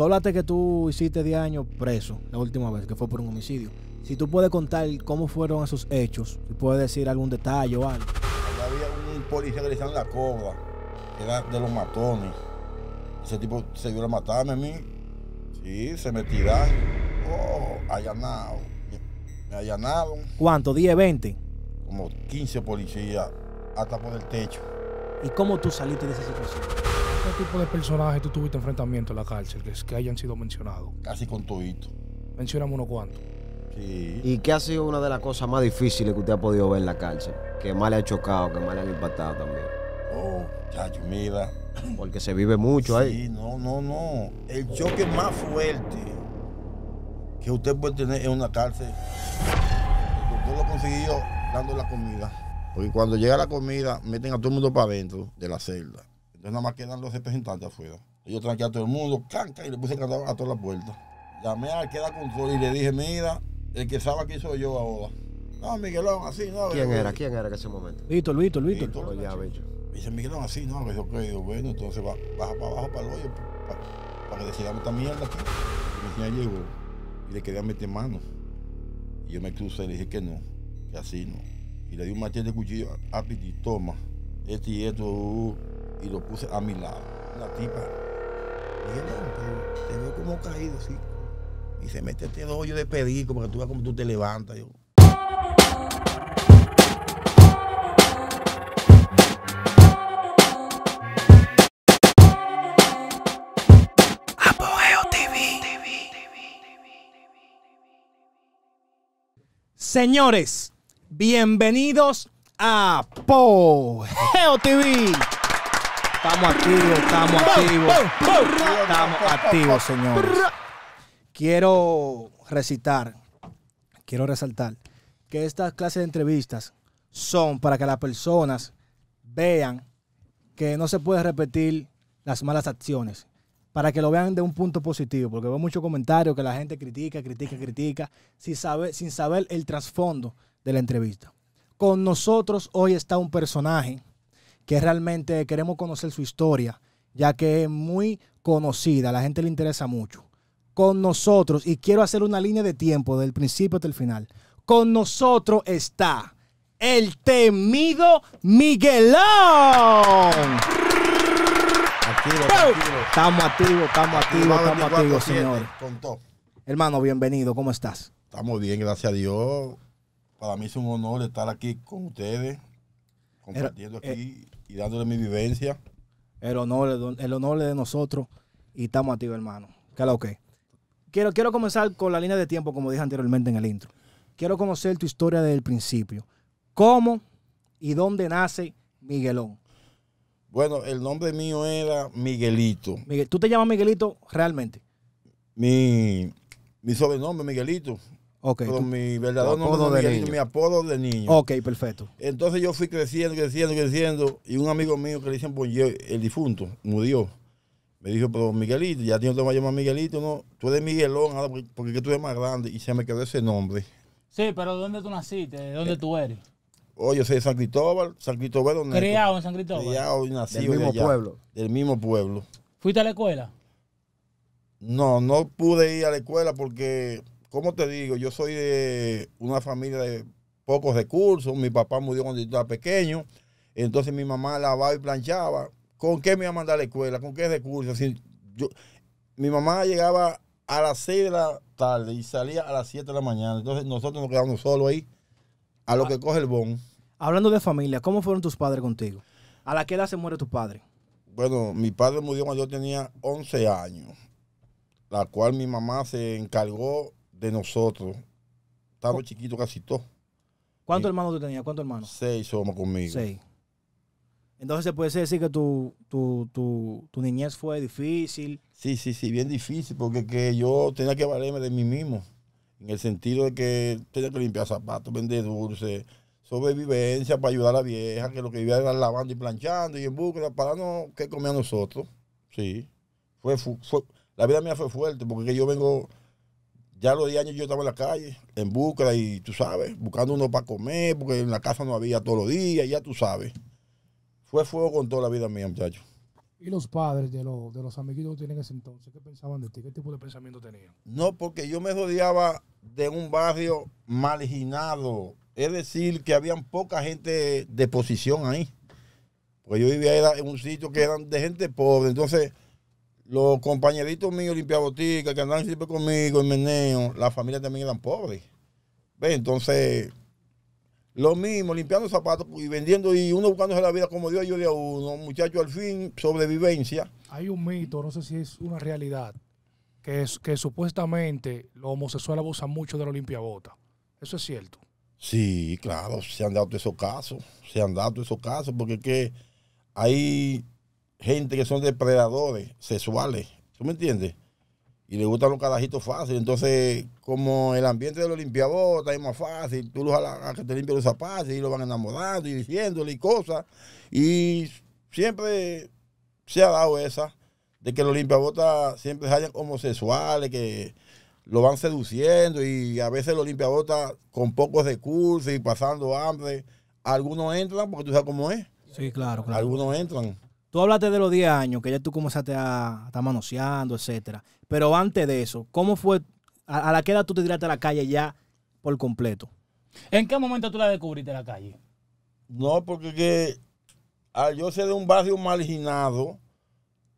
Tú hablaste que tú hiciste 10 años preso la última vez, que fue por un homicidio. Si tú puedes contar cómo fueron esos hechos, si puedes decir algún detalle o algo. había un policía que le la cobra, que era de los matones. Ese tipo se vio a matarme a mí. Sí, se me tiraron. Oh, allanado. Me allanaron. ¿Cuánto? ¿10, 20? Como 15 policías, hasta por el techo y cómo tú saliste de esa situación. ¿Qué tipo de personajes tú tuviste enfrentamiento en la cárcel que, que hayan sido mencionados? Casi con todo. Mencionamos unos cuantos. Sí. ¿Y qué ha sido una de las cosas más difíciles que usted ha podido ver en la cárcel? Que más le ha chocado, que más le ha impactado también. Oh, chacho, mira. Porque se vive mucho ahí. Sí, no, no, no. El choque más fuerte que usted puede tener en una cárcel, el doctor lo consiguió dando la comida. Porque cuando llega la comida, meten a todo el mundo para adentro de la celda. Entonces nada más quedan los representantes afuera. yo tranqué a todo el mundo, canca, y le puse candado a todas las puertas. Llamé al que da control y le dije, mira, el que sabe aquí soy yo ahora. No, Miguelón, así, no. ¿Quién eh". era? ¿Quién era en ese momento? Víctor, Víctor, Víctor. ya, Dice Miguelón, así, no. Le yo creo. bueno, entonces baja para abajo, para el hoyo, para, que decidamos esta mierda aquí. Y mi llegó y le quería meter mano. Y yo me crucé y le dije que no, que así no y le di un machete de cuchillo a Piti, toma, este y esto, uh, uh, y lo puse a mi lado. La tipa, y te veo como caído, sí. Y se mete este hoyo de pedico para que tú veas como tú te levantas. Yo. Señores, Bienvenidos a Pogeo TV. Estamos activos, estamos activos. Estamos activos, señores. Quiero recitar, quiero resaltar que estas clases de entrevistas son para que las personas vean que no se puede repetir las malas acciones. Para que lo vean de un punto positivo, porque veo muchos comentarios que la gente critica, critica, critica, sin saber, sin saber el trasfondo de la entrevista. Con nosotros hoy está un personaje que realmente queremos conocer su historia, ya que es muy conocida, la gente le interesa mucho. Con nosotros, y quiero hacer una línea de tiempo del principio hasta el final, con nosotros está el temido Miguelón. Estamos activos, estamos activos, estamos activos, señor. Hermano, bienvenido, ¿cómo estás? Estamos bien, gracias a Dios para mí es un honor estar aquí con ustedes, compartiendo eh, aquí y dándole mi vivencia. El honor, el es de nosotros y estamos activos, hermano. ¿qué Quiero, quiero comenzar con la línea de tiempo, como dije anteriormente en el intro. Quiero conocer tu historia desde el principio. ¿Cómo y dónde nace Miguelón? Bueno, el nombre mío era Miguelito. ¿Tú te llamas Miguelito realmente? Mi, mi sobrenombre, Miguelito. Ok. mi verdadero nombre de niño. mi apodo de niño. Ok, perfecto. Entonces yo fui creciendo, creciendo, creciendo. Y un amigo mío que le dicen, pues, el difunto, murió. Me dijo, pero Miguelito, ya tienes que Miguelito, no. Tú eres Miguelón, ahora porque, tú eres más grande. Y se me quedó ese nombre. Sí, pero ¿dónde tú naciste? ¿De dónde tú eres? Oye, yo soy de San Cristóbal, San Cristóbal. Criado en San Cristóbal. Criado y nacido del mismo pueblo. Del mismo pueblo. ¿Fuiste a la escuela? No, no pude ir a la escuela porque ¿cómo te digo? Yo soy de una familia de pocos recursos. Mi papá murió cuando yo estaba pequeño. Entonces mi mamá lavaba y planchaba. ¿Con qué me iba a mandar a la escuela? ¿Con qué recursos? yo, mi mamá llegaba a las 6 de la tarde y salía a las 7 de la mañana. Entonces nosotros nos quedamos solos ahí a lo ah. que coge el bon. Hablando de familia, ¿cómo fueron tus padres contigo? ¿A la qué edad se muere tu padre? Bueno, mi padre murió cuando yo tenía 11 años, la cual mi mamá se encargó de nosotros, estábamos chiquitos casi todos. ¿Cuántos hermanos tú tenías? ¿Cuántos hermanos? Seis somos conmigo. Seis. Entonces se puede decir que tu, tu, tu, tu niñez fue difícil. Sí, sí, sí, bien difícil, porque yo tenía que valerme de mí mismo, en el sentido de que tenía que limpiar zapatos, vender dulces, sobrevivencia para ayudar a la vieja, que lo que vivía era lavando y planchando y en búsqueda para no que comía nosotros. Sí, fue, la vida mía fue fuerte, porque yo vengo ya los 10 años yo estaba en la calle, en búsqueda y tú sabes, buscando uno para comer, porque en la casa no había todos los días, ya tú sabes. Fue fuego con toda la vida mía, muchachos. ¿Y los padres de, los, de los amiguitos que tienen ese entonces, qué pensaban de ti? ¿Qué tipo de pensamiento tenían? No, porque yo me rodeaba de un barrio marginado. Es decir, que había poca gente de posición ahí. Porque yo vivía en un sitio que eran de gente pobre. Entonces, los compañeritos míos, limpiabotica que andaban siempre conmigo en meneo, la familia también eran pobres. ¿Ve? Entonces, lo mismo, limpiando zapatos y vendiendo y uno buscándose la vida como Dios ayude a uno. Muchacho, al fin, sobrevivencia. Hay un mito, no sé si es una realidad, que, es, que supuestamente los homosexuales abusan mucho de los limpiabotas. ¿Eso es cierto? Sí, claro, se han dado esos casos, se han dado esos casos, porque es que hay gente que son depredadores sexuales, ¿tú me entiendes? Y le gustan los carajitos fáciles. Entonces, como el ambiente de los limpiabotas es más fácil, tú los a, a que te limpien los zapatos y lo van enamorando y diciéndole y cosas. Y siempre se ha dado esa, de que los limpiabotas siempre hayan homosexuales, que lo van seduciendo y a veces los limpiabotas con pocos recursos y pasando hambre, algunos entran porque tú sabes cómo es. Sí, claro, claro. Algunos entran. Tú hablaste de los 10 años, que ya tú comenzaste a estar manoseando, etcétera. Pero antes de eso, ¿cómo fue? A, la que edad tú te tiraste a la calle ya por completo? ¿En qué momento tú la descubriste la calle? No, porque que, yo sé de un barrio marginado,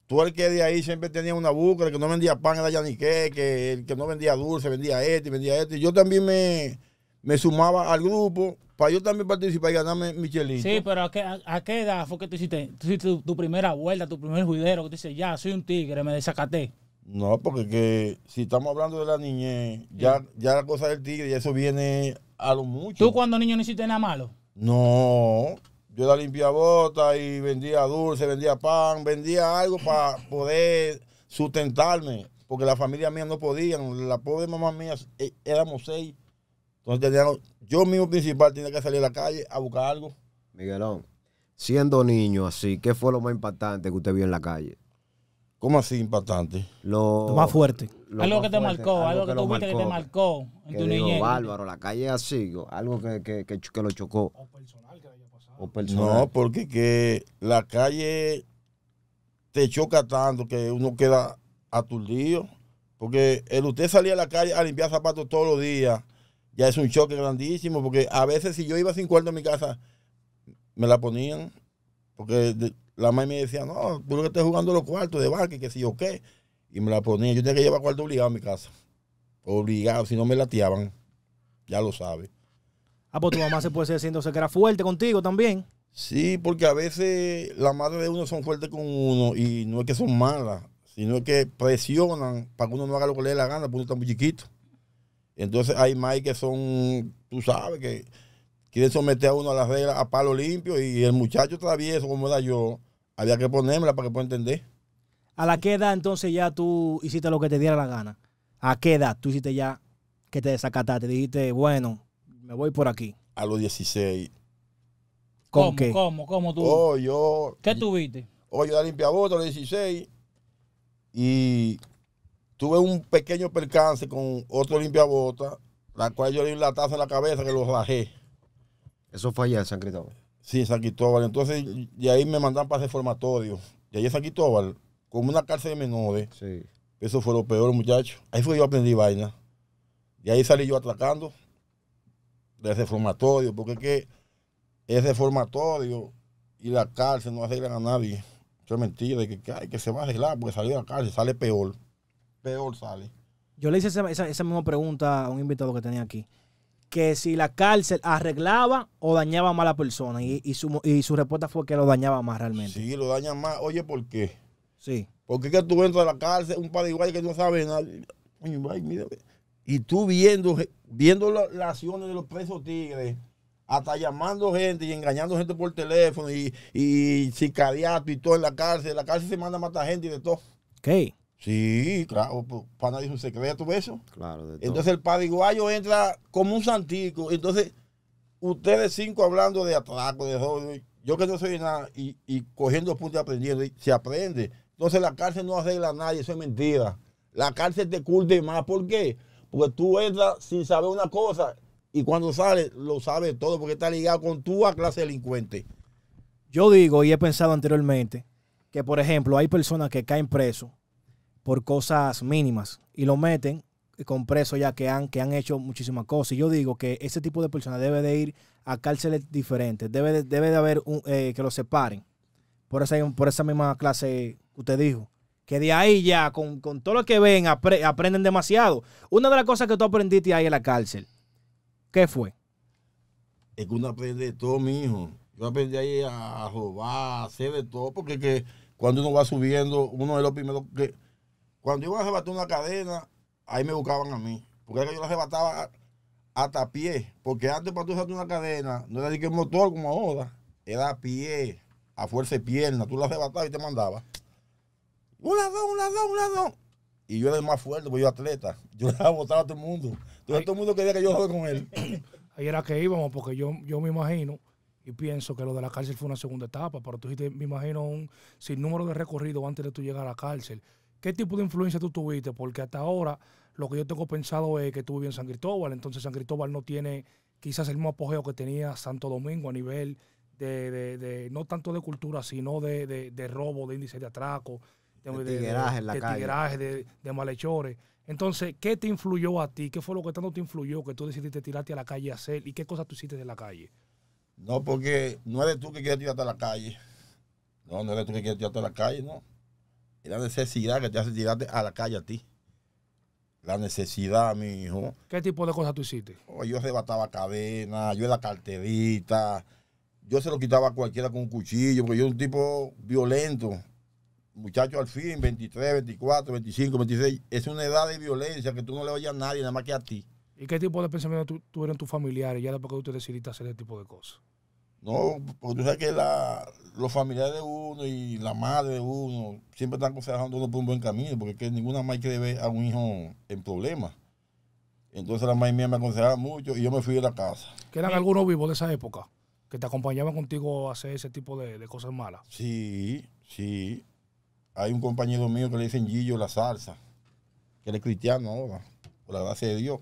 tú el que de ahí siempre tenía una búsqueda, que no vendía pan era Yanique, que el que no vendía dulce vendía este, vendía este. Yo también me sumaba al grupo yo también participar y ganarme Michelin. Sí, pero ¿a qué, a, qué edad fue que tú hiciste, tu, primera vuelta, tu primer juidero? Que tú dices, ya, soy un tigre, me desacaté. No, porque que, si estamos hablando de la niñez, ya, ya la cosa del tigre, y eso viene a lo mucho. ¿Tú cuando niño no hiciste nada malo? No, yo la limpia bota y vendía dulce, vendía pan, vendía algo para poder sustentarme, porque la familia mía no podía, la pobre mamá mía, eh, éramos seis, entonces teníamos, yo mismo principal tiene que salir a la calle a buscar algo. Miguelón, siendo niño así, ¿qué fue lo más impactante que usted vio en la calle? ¿Cómo así impactante? Lo, más fuerte. algo que te marcó, algo, que, te tuviste que te marcó en tu Bárbaro, la calle así, algo que, lo chocó. O personal que haya pasado. No, porque que la calle te choca tanto que uno queda aturdido. Porque el usted salía a la calle a limpiar zapatos todos los días ya es un choque grandísimo, porque a veces si yo iba sin cuarto en mi casa, me la ponían, porque la madre me decía, no, tú que estás jugando los cuartos de barque, que si yo qué, y me la ponían. Yo tenía que llevar cuarto obligado a mi casa, obligado, si no me lateaban, ya lo sabes. Ah, pues tu mamá se puede ser haciéndose que era fuerte contigo también. Sí, porque a veces las madres de uno son fuertes con uno y no es que son malas, sino que presionan para que uno no haga lo que le dé la gana, porque uno está muy chiquito. Entonces hay más que son, tú sabes, que quieren someter a uno a las reglas a palo limpio y el muchacho travieso como era yo, había que ponérmela para que pueda entender. ¿A la qué edad entonces ya tú hiciste lo que te diera la gana? ¿A qué edad tú hiciste ya que te desacataste? Dijiste, bueno, me voy por aquí. A los 16. ¿Cómo, ¿Cómo? ¿Cómo tú? Oh, yo, ¿Qué tuviste? Oh, yo la limpia a los 16 y tuve un pequeño percance con otro limpiabota, la cual yo le di la taza en la cabeza que lo rajé. Eso fue allá en San Cristóbal. Sí, en San Cristóbal. Entonces, de ahí me mandaron para ese formatorio. Y ahí en San Cristóbal, como una cárcel de menores. Sí. Eso fue lo peor, muchacho. Ahí fue yo aprendí vaina. Y ahí salí yo atracando de ese formatorio, porque es que ese formatorio y la cárcel no arreglan a nadie. Eso es mentira, de que, que se va a arreglar, porque salió de la cárcel sale peor peor sale. Yo le hice esa, misma pregunta a un invitado que tenía aquí. Que si la cárcel arreglaba o dañaba más a la persona. Y, y, su, respuesta fue que lo dañaba más realmente. Sí, lo daña más. Oye, ¿por qué? Sí. Porque es que tú entras a la cárcel, un par de iguales que no saben nada. Y tú viendo, viendo las acciones de los presos tigres, hasta llamando gente y engañando gente por teléfono y, y sicariato y todo en la cárcel. La cárcel se manda a matar gente y de todo. ¿Qué? Sí, pues, claro, para nadie es un secreto eso. Claro, entonces el el padiguayo entra como un santico. Entonces, ustedes cinco hablando de atraco, de robo, yo que no soy nada, y, cogiendo puntos y aprendiendo, se aprende. Entonces la cárcel no arregla a nadie, eso es mentira. La cárcel te cultiva más. ¿Por qué? Porque tú entras sin saber una cosa y cuando sales lo sabes todo porque está ligado con tu clase delincuente. Yo digo y he pensado anteriormente que, por ejemplo, hay personas que caen presos por cosas mínimas y lo meten con presos ya que han, que han hecho muchísimas cosas. Y yo digo que ese tipo de personas debe de ir a cárceles diferentes, debe de, debe de haber eh, que los separen por esa, por esa misma clase que usted dijo. Que de ahí ya, con, todo lo que ven, aprenden demasiado. Una de las cosas que tú aprendiste ahí en la cárcel, ¿qué fue? Es que uno aprende de todo, mi hijo. Yo aprendí ahí a robar, a hacer de todo, porque que cuando uno va subiendo, uno de los primeros que cuando iba a arrebatar una cadena, ahí me buscaban a mí. Porque yo la arrebataba hasta a pie. Porque antes para tú arrebatar una cadena, no era ni que el motor como ahora. Era a pie, a fuerza de pierna. Tú la arrebatabas y te mandabas. ¡Una, dos, una, dos, una, dos! Y yo era el más fuerte, porque yo atleta. Yo la botaba a todo el mundo. todo el mundo quería que yo jugara con él. Ahí era que íbamos, porque yo, yo me imagino y pienso que lo de la cárcel fue una segunda etapa, pero tú dijiste, me imagino, un sinnúmero de recorrido antes de tú llegar a la cárcel. ¿Qué tipo de influencia tú tuviste? Porque hasta ahora lo que yo tengo pensado es que tú vives en San Cristóbal, entonces San Cristóbal no tiene quizás el mismo apogeo que tenía Santo Domingo a nivel de, no tanto de cultura, sino de, robo, de índice de atraco, de, tigueraje, en la calle. de, malhechores. Entonces, ¿qué te influyó a ti? ¿Qué fue lo que tanto te influyó que tú decidiste tirarte a la calle a hacer? ¿Y qué cosas tú hiciste de la calle? No, porque no eres tú que quieres tirarte a la calle. No, no eres tú que quieres tirarte a la calle, ¿no? Es la necesidad que te hace tirarte a la calle a ti. La necesidad, mi hijo. ¿Qué tipo de cosas tú hiciste? Oh, yo arrebataba cadenas, yo era carterita, yo se lo quitaba a cualquiera con un cuchillo, porque yo era un tipo violento. Muchacho al fin, 23, 24, 25, 26. Es una edad de violencia que tú no le oyes a nadie, nada más que a ti. ¿Y qué tipo de pensamiento tuvieron tus familiares ya después que tú te decidiste hacer ese tipo de cosas? No, porque tú sabes que los familiares de uno y la madre de uno siempre están aconsejando uno por un buen camino, porque que ninguna madre quiere ver a un hijo en problemas. Entonces la madre mía me aconsejaba mucho y yo me fui de la casa. ¿Que eran algunos vivos de esa época? ¿Que te acompañaban contigo a hacer ese tipo de, cosas malas? Sí, sí. Hay un compañero mío que le dicen Gillo La Salsa, que él es cristiano ahora, por la gracia de Dios,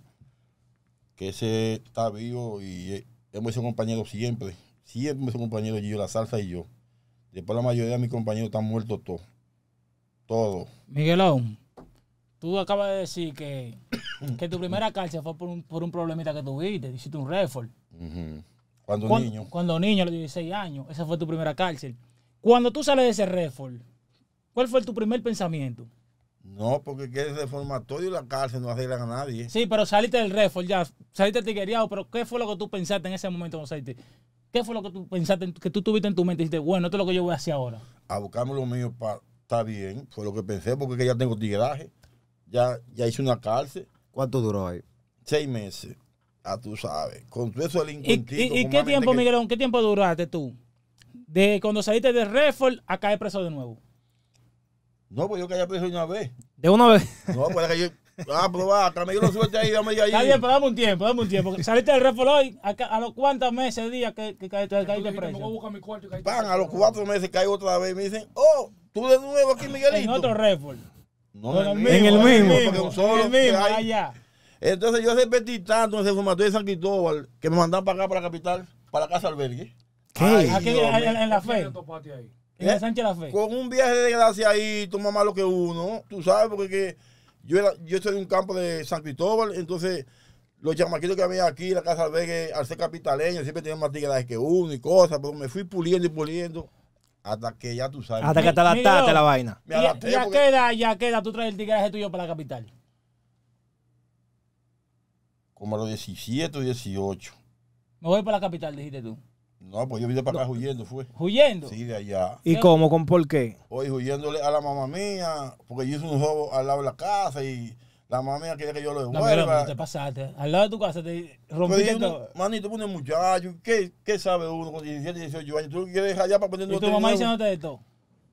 que ese está vivo y eh, hemos sido compañeros siempre. Sí, mis compañeros yo, la salsa y yo. Después la mayoría de mis compañeros están muertos todos. Todos. Miguelón, tú acabas de decir que, tu primera cárcel fue por un, problemita que tuviste, hiciste un refor. Cuando, niño. Cuando niño, a los 16 años, esa fue tu primera cárcel. Cuando tú sales de ese refor, ¿cuál fue tu primer pensamiento? No, porque que de reformatorio y la cárcel no arreglan a nadie. Sí, pero saliste del refor ya, saliste tigreado, pero ¿qué fue lo que tú pensaste en ese momento cuando saliste? ¿Qué fue lo que tú pensaste, que tú tuviste en tu mente? Y dijiste, bueno, esto es lo que yo voy a hacer ahora. A buscarme lo mío para está bien, fue lo que pensé, porque ya tengo tigreaje. ya, ya hice una cárcel. ¿Cuánto duró ahí? Seis meses, Ah, tú sabes, con eso del ¿Y, y, qué tiempo, Miguelón, qué tiempo duraste tú? De cuando saliste de Refor a caer preso de nuevo. No, pues yo caí preso de una vez. ¿De una vez? No, pues yo Ah, pues va, atrás me suerte ahí, dame ahí. Está bien, pero dame un tiempo, dame un tiempo. Saliste del refol hoy, a, a los cuántos meses, días que, que, caíste preso. Me voy a buscar mi cuarto y a los cuatro meses caí otra vez y me dicen, oh, tú de nuevo aquí, Miguelito. En otro refol. No, en, el mismo, en el mismo. En el mismo, allá. Entonces yo repetí tanto en ese de San Cristóbal que me mandan para acá, para la capital, para la casa albergue. ¿Qué? aquí, en, la fe. En la ¿Eh? Sánchez la fe. Con un viaje de gracia ahí, toma lo que uno. Tú sabes, porque... Que, yo, yo estoy en un campo de San Cristóbal, entonces los chamaquitos que había aquí, la casa albergue, al ser capitaleño, siempre tenían más tigres que uno y cosas, pero me fui puliendo y puliendo hasta que ya tú sabes. Hasta que te adaptaste la vaina. ya, queda, ya queda, tú traes el tigreaje tuyo para la capital. Como a los 17 o 18. Me voy para la capital, dijiste tú. No, pues yo vine para acá huyendo, fue. ¿Huyendo? Sí, de allá. ¿Y cómo? ¿Con por qué? Hoy huyéndole a la mamá mía, porque yo hice un robo al lado de la casa y la mamá mía quería que yo lo devuelva. No, te pasaste. Al lado de tu casa te rompiste. Mani, manito, pones muchacho, ¿qué, sabe uno con 17, 18 años? ¿Tú quieres allá para poner ¿Y tu mamá diciéndote esto?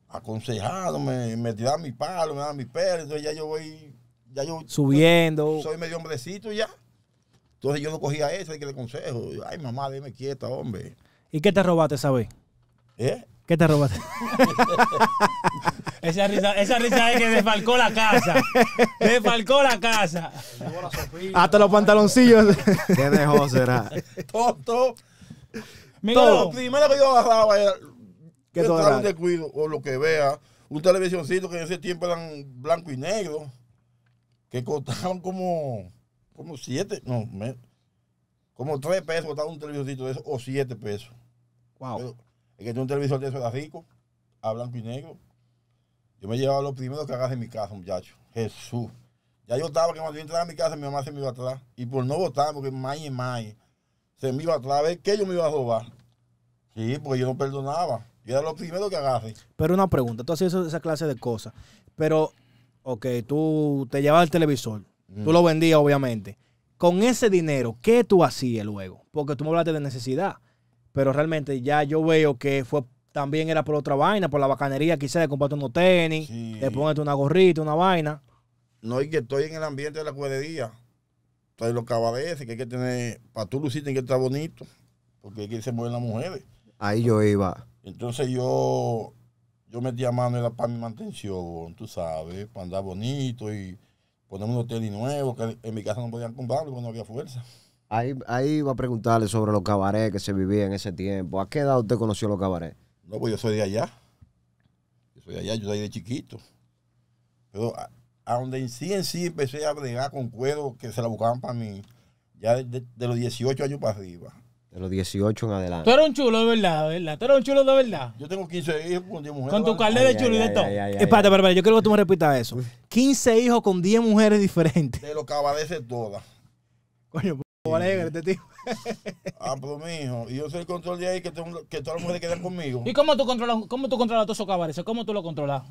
Aconsejándome, me tiraba mi palo, me daba mi perros, entonces ya yo voy... Ya yo, Subiendo. Soy medio hombrecito ya. Entonces yo no cogía eso, hay que le consejo. Ay, mamá, déme quieta, hombre. ¿Y qué te robaste sabes? ¿Eh? ¿Qué te robaste? esa, risa, esa risa es que desfalcó la casa. Desfalcó la casa. Hasta los pantaloncillos. ¿Qué dejó será? Todo, todo. Lo Primero que yo agarraba era. Eh, ¿Qué que un descuido o lo que vea. Un televisioncito que en ese tiempo eran blanco y negro. Que costaban como. Como siete. No, menos como tres pesos botaba un televisorcito de eso, o siete pesos. Wow. el que tiene un televisor de eso era rico, a blanco y negro. Yo me llevaba los primeros que hagas en mi casa, muchacho. Jesús. Ya yo estaba que cuando yo entraba a mi casa, mi mamá se me iba atrás. Y por no votar, porque más y más, se me iba atrás a ver que yo me iba a robar. Sí, porque yo no perdonaba. Yo era lo primero que agarré. Pero una pregunta, tú hacías esa clase de cosas. Pero, ok, tú te llevabas el televisor. Tú mm. lo vendías, obviamente. Con ese dinero, ¿qué tú hacías luego? Porque tú me hablaste de necesidad, pero realmente ya yo veo que fue también era por otra vaina, por la bacanería quizás de comprarte unos tenis, de ponerte una gorrita, una vaina. No, hay que estoy en el ambiente de la Estoy en los lo que hay que tener, para tú lucir, tienes que estar bonito, porque hay que se mueven las mujeres. Ahí yo iba. Entonces yo, yo metía mano la para mi mantención, tú sabes, para andar bonito y ponemos hotel y nuevo, que en mi casa no podían comprarlo porque no había fuerza. Ahí, ahí iba a preguntarle sobre los cabarets que se vivían en ese tiempo. ¿A qué edad usted conoció los cabarets? No, pues yo soy de allá. Yo soy de allá, yo soy de chiquito. Pero a, donde en sí en sí empecé a bregar con cuero que se la buscaban para mí, ya de los 18 años para arriba. De los 18 en adelante. Tú eres un chulo de verdad, de verdad. Tú eres un chulo de verdad. Yo tengo 15 hijos con 10 mujeres. Con tu carnet de chulo y de todo. Espérate, espérate, yo quiero que tú me repitas eso. 15 hijos con 10 mujeres diferentes. Te lo cabadece todas. Coño, alegre este tío. ah, pero pues, mi y yo soy el control de ahí que, tengo, que todas las mujeres quedan conmigo. ¿Y cómo tú controlas, cómo tú controlas todos esos cabareces? ¿Cómo tú lo controlas?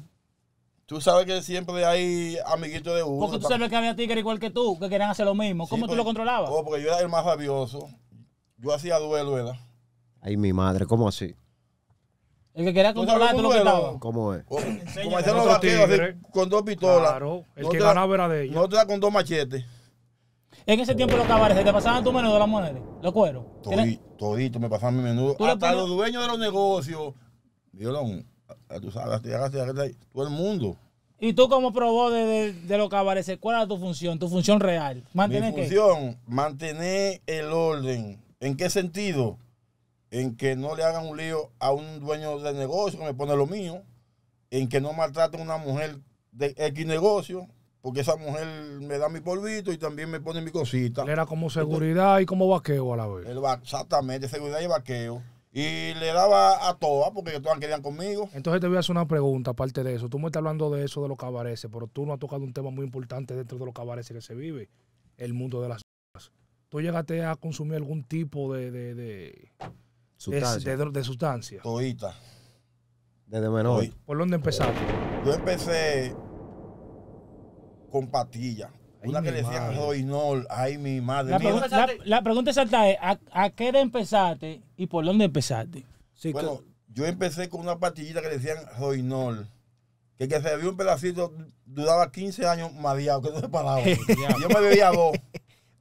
Tú sabes que siempre hay amiguitos de uno. Porque tú sabes que había tigres igual que tú, que querían hacer lo mismo. ¿Cómo tú pues, lo controlabas? Oh, porque yo era el más rabioso yo hacía duelo, ¿verdad? Ay, mi madre, ¿cómo así? El que quería tú lo que estaba. ¿Cómo es? como hacían los con dos pistolas. Claro, el que ganaba era de ella. No te da con dos machetes. En ese tiempo los cabares, te pasaban tu menudo las monedas? ¿Los cuero. Todito, todito me pasaban mi menudo. Hasta los dueños de los negocios. Vieron, ah, tú sabes, todo el mundo. ¿Y tú cómo probó de, de, los cabareces? ¿Cuál era tu función, tu función real? ¿Mantener Mi función, mantener el orden, ¿En qué sentido? En que no le hagan un lío a un dueño de negocio que me pone lo mío, en que no maltraten a una mujer de X negocio, porque esa mujer me da mi polvito y también me pone mi cosita. era como seguridad y como vaqueo a la vez. exactamente, seguridad y vaqueo. Y le daba a todas porque todas querían conmigo. Entonces te voy a hacer una pregunta aparte de eso. Tú me estás hablando de eso, de los cabareces, pero tú no has tocado un tema muy importante dentro de los cabareces que se vive, el mundo de las... ¿Tú llegaste a consumir algún tipo de, de, de, sustancia. de, sustancia? Desde menor. ¿Por dónde empezaste? Yo empecé con pastillas. Una que le decían Roinol, ay mi madre. La, Pregunta, la, exacta es, ¿a, qué de empezaste y por dónde empezaste? bueno, yo empecé con una pastillita que le decían Roinol. Que que se bebió un pedacito duraba 15 años mareado, que no se paraba. yo me bebía dos.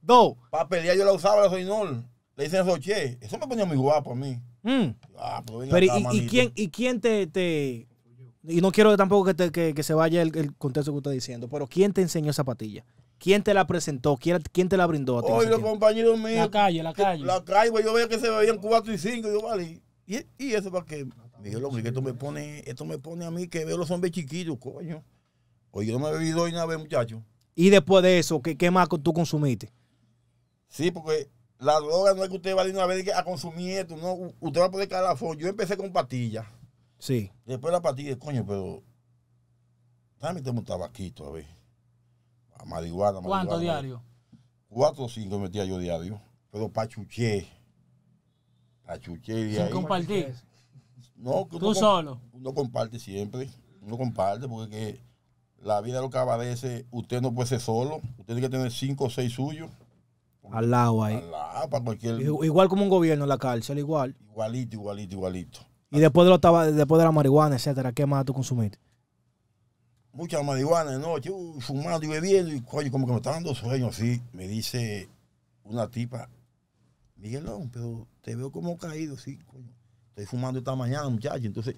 Dos. Para pelear yo la usaba la soinol. Le dicen che, Eso me ponía muy guapo a mí. Mm. Ah, pues, Pero y, y, quién, ¿y quién te, te, Y no quiero tampoco que, te, que, que se vaya el, contexto que usted está diciendo, pero ¿quién te enseñó esa patilla? ¿Quién te la presentó? ¿Quién, te la brindó? A ti Oye, los compañeros míos. La calle, la calle. La calle, pues, yo veía que se veían cuatro y cinco. yo, vale, ¿y, y eso para qué? Me dijo, que esto me pone, esto me pone a mí que veo los hombres chiquitos, coño. Oye, pues, yo no me he bebido hoy una vez, muchachos. Y después de eso, ¿qué, qué más tú consumiste? Sí, porque la droga no es que usted va a ir a a consumir esto, no, usted va a poner calafón. Yo empecé con pastillas. Sí. Después la pastilla, coño, pero dame un tabaquito a ver. A marihuana, marihuana. ¿Cuánto diario? Cuatro o cinco metía yo diario. Pero pachuché. Pachuché diario. Sin compartir. No, Tú solo. Uno comparte siempre. Uno comparte porque la vida lo que aparece, usted no puede ser solo. Usted tiene que tener cinco o seis suyos. Al lado ahí. Igual como un gobierno en la cárcel, igual. Igualito, igualito, igualito. Y después de, lo estaba después de la marihuana, etcétera, ¿qué más tú consumiste? Mucha marihuana de noche, uh, fumando y bebiendo, y coño, como que me está dando sueño así. Me dice una tipa, Miguelón, pero te veo como caído, sí, Estoy fumando esta mañana, muchacho. Entonces,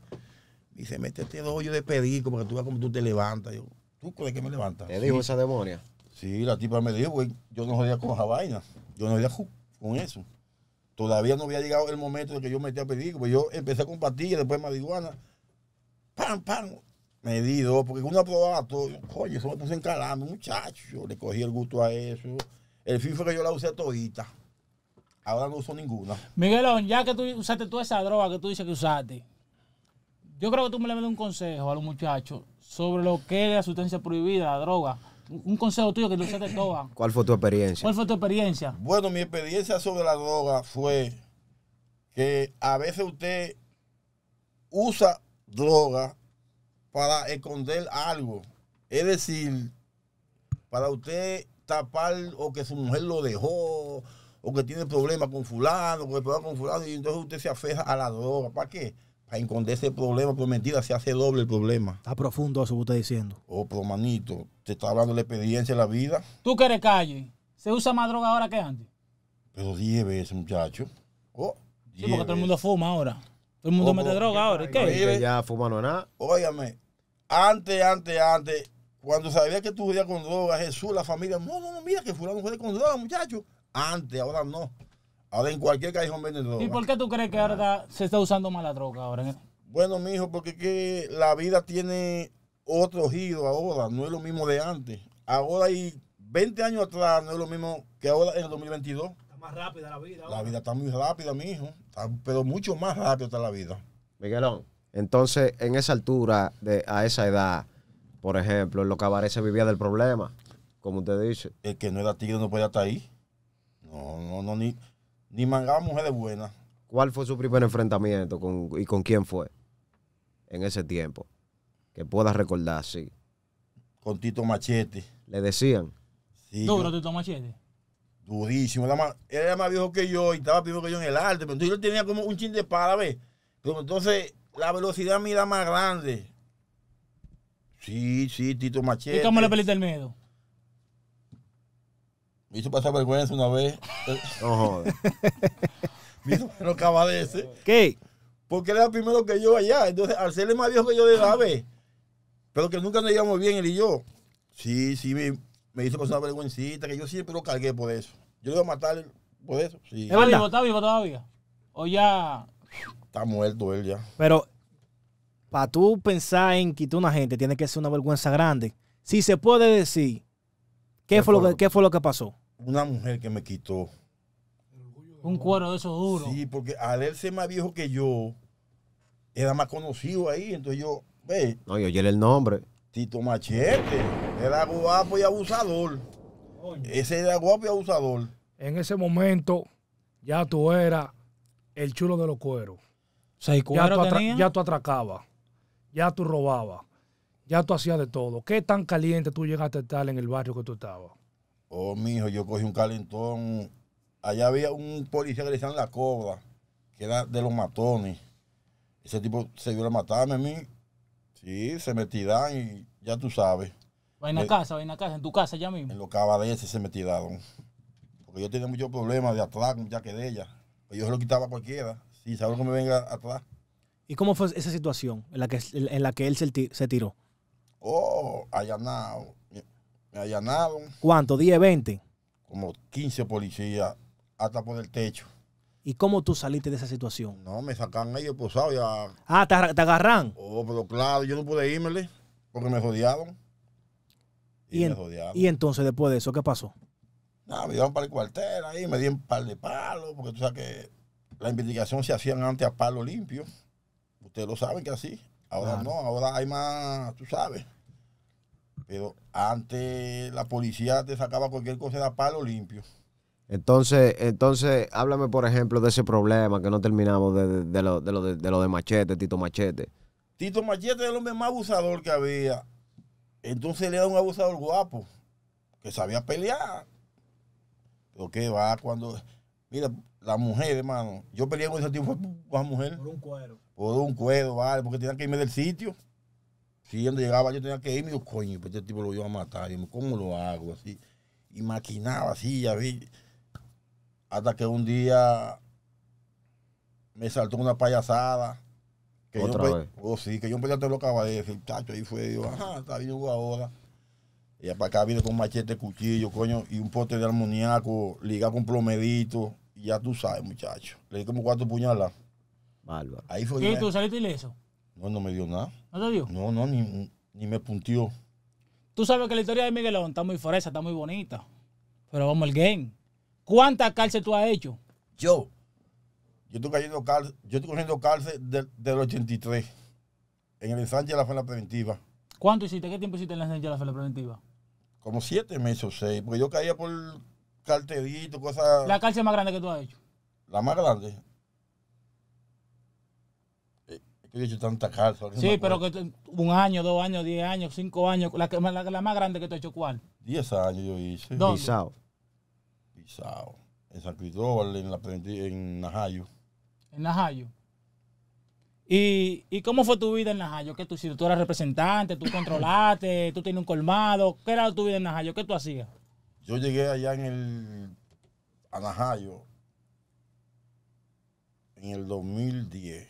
me dice, métete dos hoyos de perico Porque tú veas cómo tú te levantas. Yo, ¿tú crees que me levantas? ¿Te dijo esa demonia? Sí, la tipa me dijo, güey, yo no jodía con esa vaina, yo no jodía con eso. Todavía no había llegado el momento de que yo metía peligro, pues yo empecé con pastillas, después marihuana, pam, pam, me di dos, porque uno aprobaba todo, oye, eso me puse encalando, muchacho, le cogí el gusto a eso. El fin fue que yo la usé todita. Ahora no uso ninguna. Miguelón, ya que tú usaste toda esa droga que tú dices que usaste, yo creo que tú me le das un consejo a los muchachos sobre lo que es la sustancia prohibida, la droga un consejo tuyo que no usaste toda. Ah. ¿Cuál fue tu experiencia? ¿Cuál fue tu experiencia? Bueno, mi experiencia sobre la droga fue que a veces usted usa droga para esconder algo. Es decir, para usted tapar o que su mujer lo dejó, o que tiene problemas con fulano, o que problema con fulano, y entonces usted se aferra a la droga. ¿Para qué? para encontrar ese problema, por pues mentira se hace doble el problema. Está profundo eso que usted está diciendo. Oh, pero manito, te está hablando de la experiencia de la vida. Tú que eres calle, se usa más droga ahora que antes. Pero 10 veces, muchacho. Oh, sí, porque todo el mundo fuma ahora. Todo el mundo mete droga ahora. es Que ya fuma no nada. óyame antes, antes, antes, cuando sabía que tú vivías con droga, Jesús, la familia, no, no, mira que fulano fue con droga, muchacho. Antes, ahora no. Ahora en cualquier callejón venden ¿Y por qué tú crees que ahora se está usando más la droga ahora? Bueno, mijo, porque que la vida tiene otro giro ahora, no es lo mismo de antes. Ahora y 20 años atrás no es lo mismo que ahora en el 2022. Está más rápida la vida. La vida está muy rápida, mijo. pero mucho más rápido está la vida. Miguelón, entonces en esa altura, de, a esa edad, por ejemplo, en que que vivía del problema, como usted dice. Es que no era tigre no podía estar ahí. No, no, no, ni. Ni mangaba mujeres buenas. ¿Cuál fue su primer enfrentamiento y con quién fue en ese tiempo? Que puedas recordar, sí. Con Tito Machete. ¿Le decían? Sí. ¿Duro Tito Machete? Durísimo. Él era más viejo que yo y estaba primero que yo en el arte. Pero entonces yo tenía como un chin de espada, ¿ves? Pero entonces la velocidad mira más grande. Sí, sí, Tito Machete. ¿Y cómo le peliste el miedo? Me hizo pasar vergüenza una vez. No joder. Me hizo no ¿Qué? Porque era primero que yo allá. Entonces, al el más viejo que yo de la vez, pero que nunca nos llevamos bien él y yo. Sí, sí, me, hizo pasar vergüencita, que yo siempre lo cargué por eso. Yo lo iba a matar por eso. Sí. ¿Es vivo, está vivo todavía? ¿O ya...? Está muerto él ya. Pero para tú pensar en quitar una gente, tiene que ser una vergüenza grande. Si se puede decir ¿Qué, fue, lo que, ¿Qué fue lo que pasó? Una mujer que me quitó. Un cuero de esos duros. Sí, porque al él ser más viejo que yo, era más conocido ahí. Entonces yo, ve. No, yo oye el nombre. Tito Machete. Era guapo y abusador. Ese era guapo y abusador. En ese momento, ya tú eras el chulo de los cueros. ya, tú ya tú atracabas. Ya tú robabas ya tú hacías de todo. ¿Qué tan caliente tú llegaste a estar en el barrio que tú estabas? Oh, mijo, yo cogí un calentón. Allá había un policía que le decían la cobra, que era de los matones. Ese tipo se vio a matarme a mí. Sí, se me tiraron y ya tú sabes. Va en la eh, casa, va en la casa, en tu casa ya mismo. En los cabareces se me tiraron. Porque yo tenía muchos problemas de atrás, ya que de ella. Pues yo se lo quitaba a cualquiera, si sí, sabes que me venga atrás. ¿Y cómo fue esa situación en la que, en la que él se tiró? Oh, allanado. Me allanaron. ¿Cuánto? ¿10, 20? Como 15 policías, hasta por el techo. ¿Y cómo tú saliste de esa situación? No, me sacan ellos pues, ya. Ah, ¿te, agarran? Oh, pero claro, yo no pude irme porque me rodearon. Y, entonces, después de eso, ¿qué pasó? me dieron para el cuartel ahí, me dieron un par de palos, porque tú sabes que la investigación se hacían antes a palo limpio. Ustedes lo saben que así. Ahora no, ahora hay más, tú sabes. Pero antes la policía te sacaba cualquier cosa de palo limpio. Entonces, entonces, háblame por ejemplo de ese problema que no terminamos de, de, lo, de, Machete, Tito Machete. Tito Machete era el hombre más abusador que había. Entonces le era un abusador guapo, que sabía pelear. Pero que va cuando. Mira, la mujer, hermano. Yo peleé con ese tipo, con mujer. Por un cuero o de un cuero, vale, porque tenía que irme del sitio. Si yo llegaba yo tenía que irme, yo, coño, pues este tipo lo iba a matar. Yo, ¿cómo lo hago? Así. Y maquinaba así, ya vi. Hasta que un día me saltó una payasada. Que ¿Otra yo, vez? Oh, sí, que yo empecé a hacer los y El tacho ahí fue, yo, ajá, está bien ahora. Y para acá viene con machete, cuchillo, coño, y un pote de armoniaco, ligado con plomedito Y ya tú sabes, muchacho. Le di como cuatro puñalas Bárbaro. Ahí fue ¿Tú saliste ileso? No, no me dio nada. ¿No te dio? No, no, ni, ni me puntió. Tú sabes que la historia de Miguelón está muy fresa, está muy bonita. Pero vamos al game. ¿Cuántas cárceles tú has hecho? Yo. Yo estoy cayendo cárcel, yo estoy corriendo cárcel del, del 83. En el ensanche de la fela preventiva. ¿Cuánto hiciste? ¿Qué tiempo hiciste en el ensanche de la fela preventiva? Como siete meses o seis. Porque yo caía por carterito, cosas. ¿La cárcel más grande que tú has hecho? La más grande he hecho tanta calza. Sí, pero que un año, dos años, diez años, cinco años. La, la, más grande que te he hecho, ¿cuál? Diez años yo hice. Pisao. Pisao. En San Cristóbal, en, la, en Najayo. ¿En Najayo? ¿Y, ¿Y cómo fue tu vida en Najayo? ¿Qué tú hiciste? ¿Tú eras representante? ¿Tú controlaste? ¿Tú tenías un colmado? ¿Qué era tu vida en Najayo? ¿Qué tú hacías? Yo llegué allá en el... a Najayo en el 2010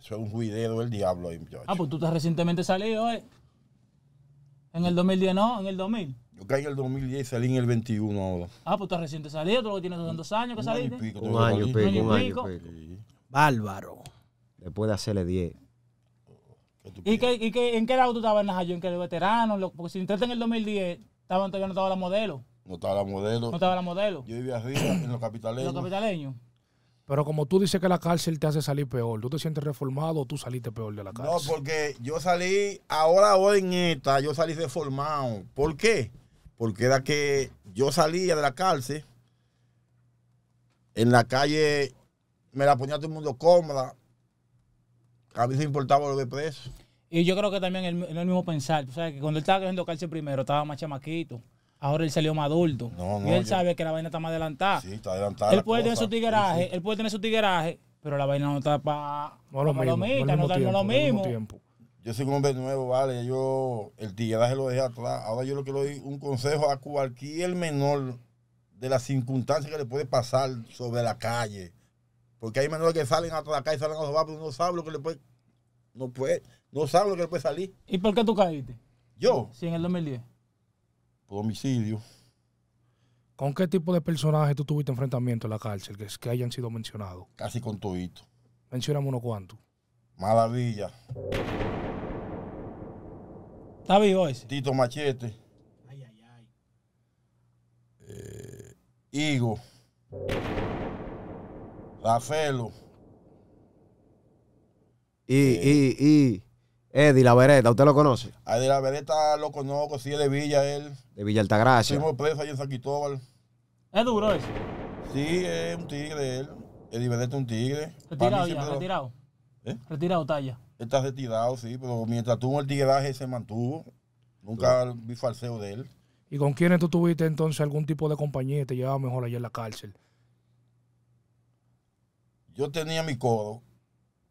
eso es un juidero del diablo, Ah, pues tú estás recientemente salido, ¿eh? En el 2010, no, en el 2000. Yo caí en el 2010 y salí en el 21 ahora. Ah, pues estás reciente salido, tú lo que tienes son dos años que saliste. Un año pico. Un año, pico, un año pico. Bárbaro. Después de hacerle 10. ¿Y, qué, y qué, en qué lado tú estabas, en Najayo? ¿En qué de veterano? porque si entraste en el 2010, estabas todavía no estaba la modelo. No estaba la modelo. No estaba la modelo. Yo vivía arriba, en los capitaleños. En los capitaleños. Pero como tú dices que la cárcel te hace salir peor, ¿tú te sientes reformado o tú saliste peor de la cárcel? No, porque yo salí, ahora hoy en esta, yo salí reformado. ¿Por qué? Porque era que yo salía de la cárcel, en la calle me la ponía todo el mundo cómoda, a mí se importaba lo de preso. Y yo creo que también es el, mismo pensar, sabes que cuando él estaba creciendo cárcel primero, estaba más chamaquito. Ahora él salió más adulto. y él sabe que la vaina está más adelantada. Sí, está adelantada. Él puede tener su tigueraje, él puede tener su tigueraje, pero la vaina no está para no lo, mismo, no, está lo mismo. Yo soy un hombre nuevo, vale. Yo el tigueraje lo dejé atrás. Ahora yo lo que le doy un consejo a cualquier menor de las circunstancias que le puede pasar sobre la calle. Porque hay menores que salen a la calle, salen a los barcos, no saben lo que le puede, no puede, no saben lo que le puede salir. ¿Y por qué tú caíste? Yo. Sí, en el 2010 por homicidio. ¿Con qué tipo de personaje tú tuviste enfrentamiento en la cárcel que, hayan sido mencionados? Casi con todito. Mencionamos uno cuantos. Maravilla. ¿Está vivo ese? Tito Machete. Ay, ay, ay. Eh, Higo. Rafelo. Y, y, y. Eddie La Vereta, ¿usted lo conoce? A Eddie La Vereta lo conozco, sí, es de Villa, él. De Villa Altagracia. Fuimos preso allí en San ¿Es duro ese? Sí, es un tigre él. Eddie Vereta es un tigre. Retirado ya, retirado. ¿Eh? Retirado talla. Está retirado, sí, pero mientras tuvo el tigreaje se mantuvo. Nunca vi falseo de él. ¿Y con quiénes tú tuviste entonces algún tipo de compañía y te llevaba mejor allá en la cárcel? Yo tenía mi codo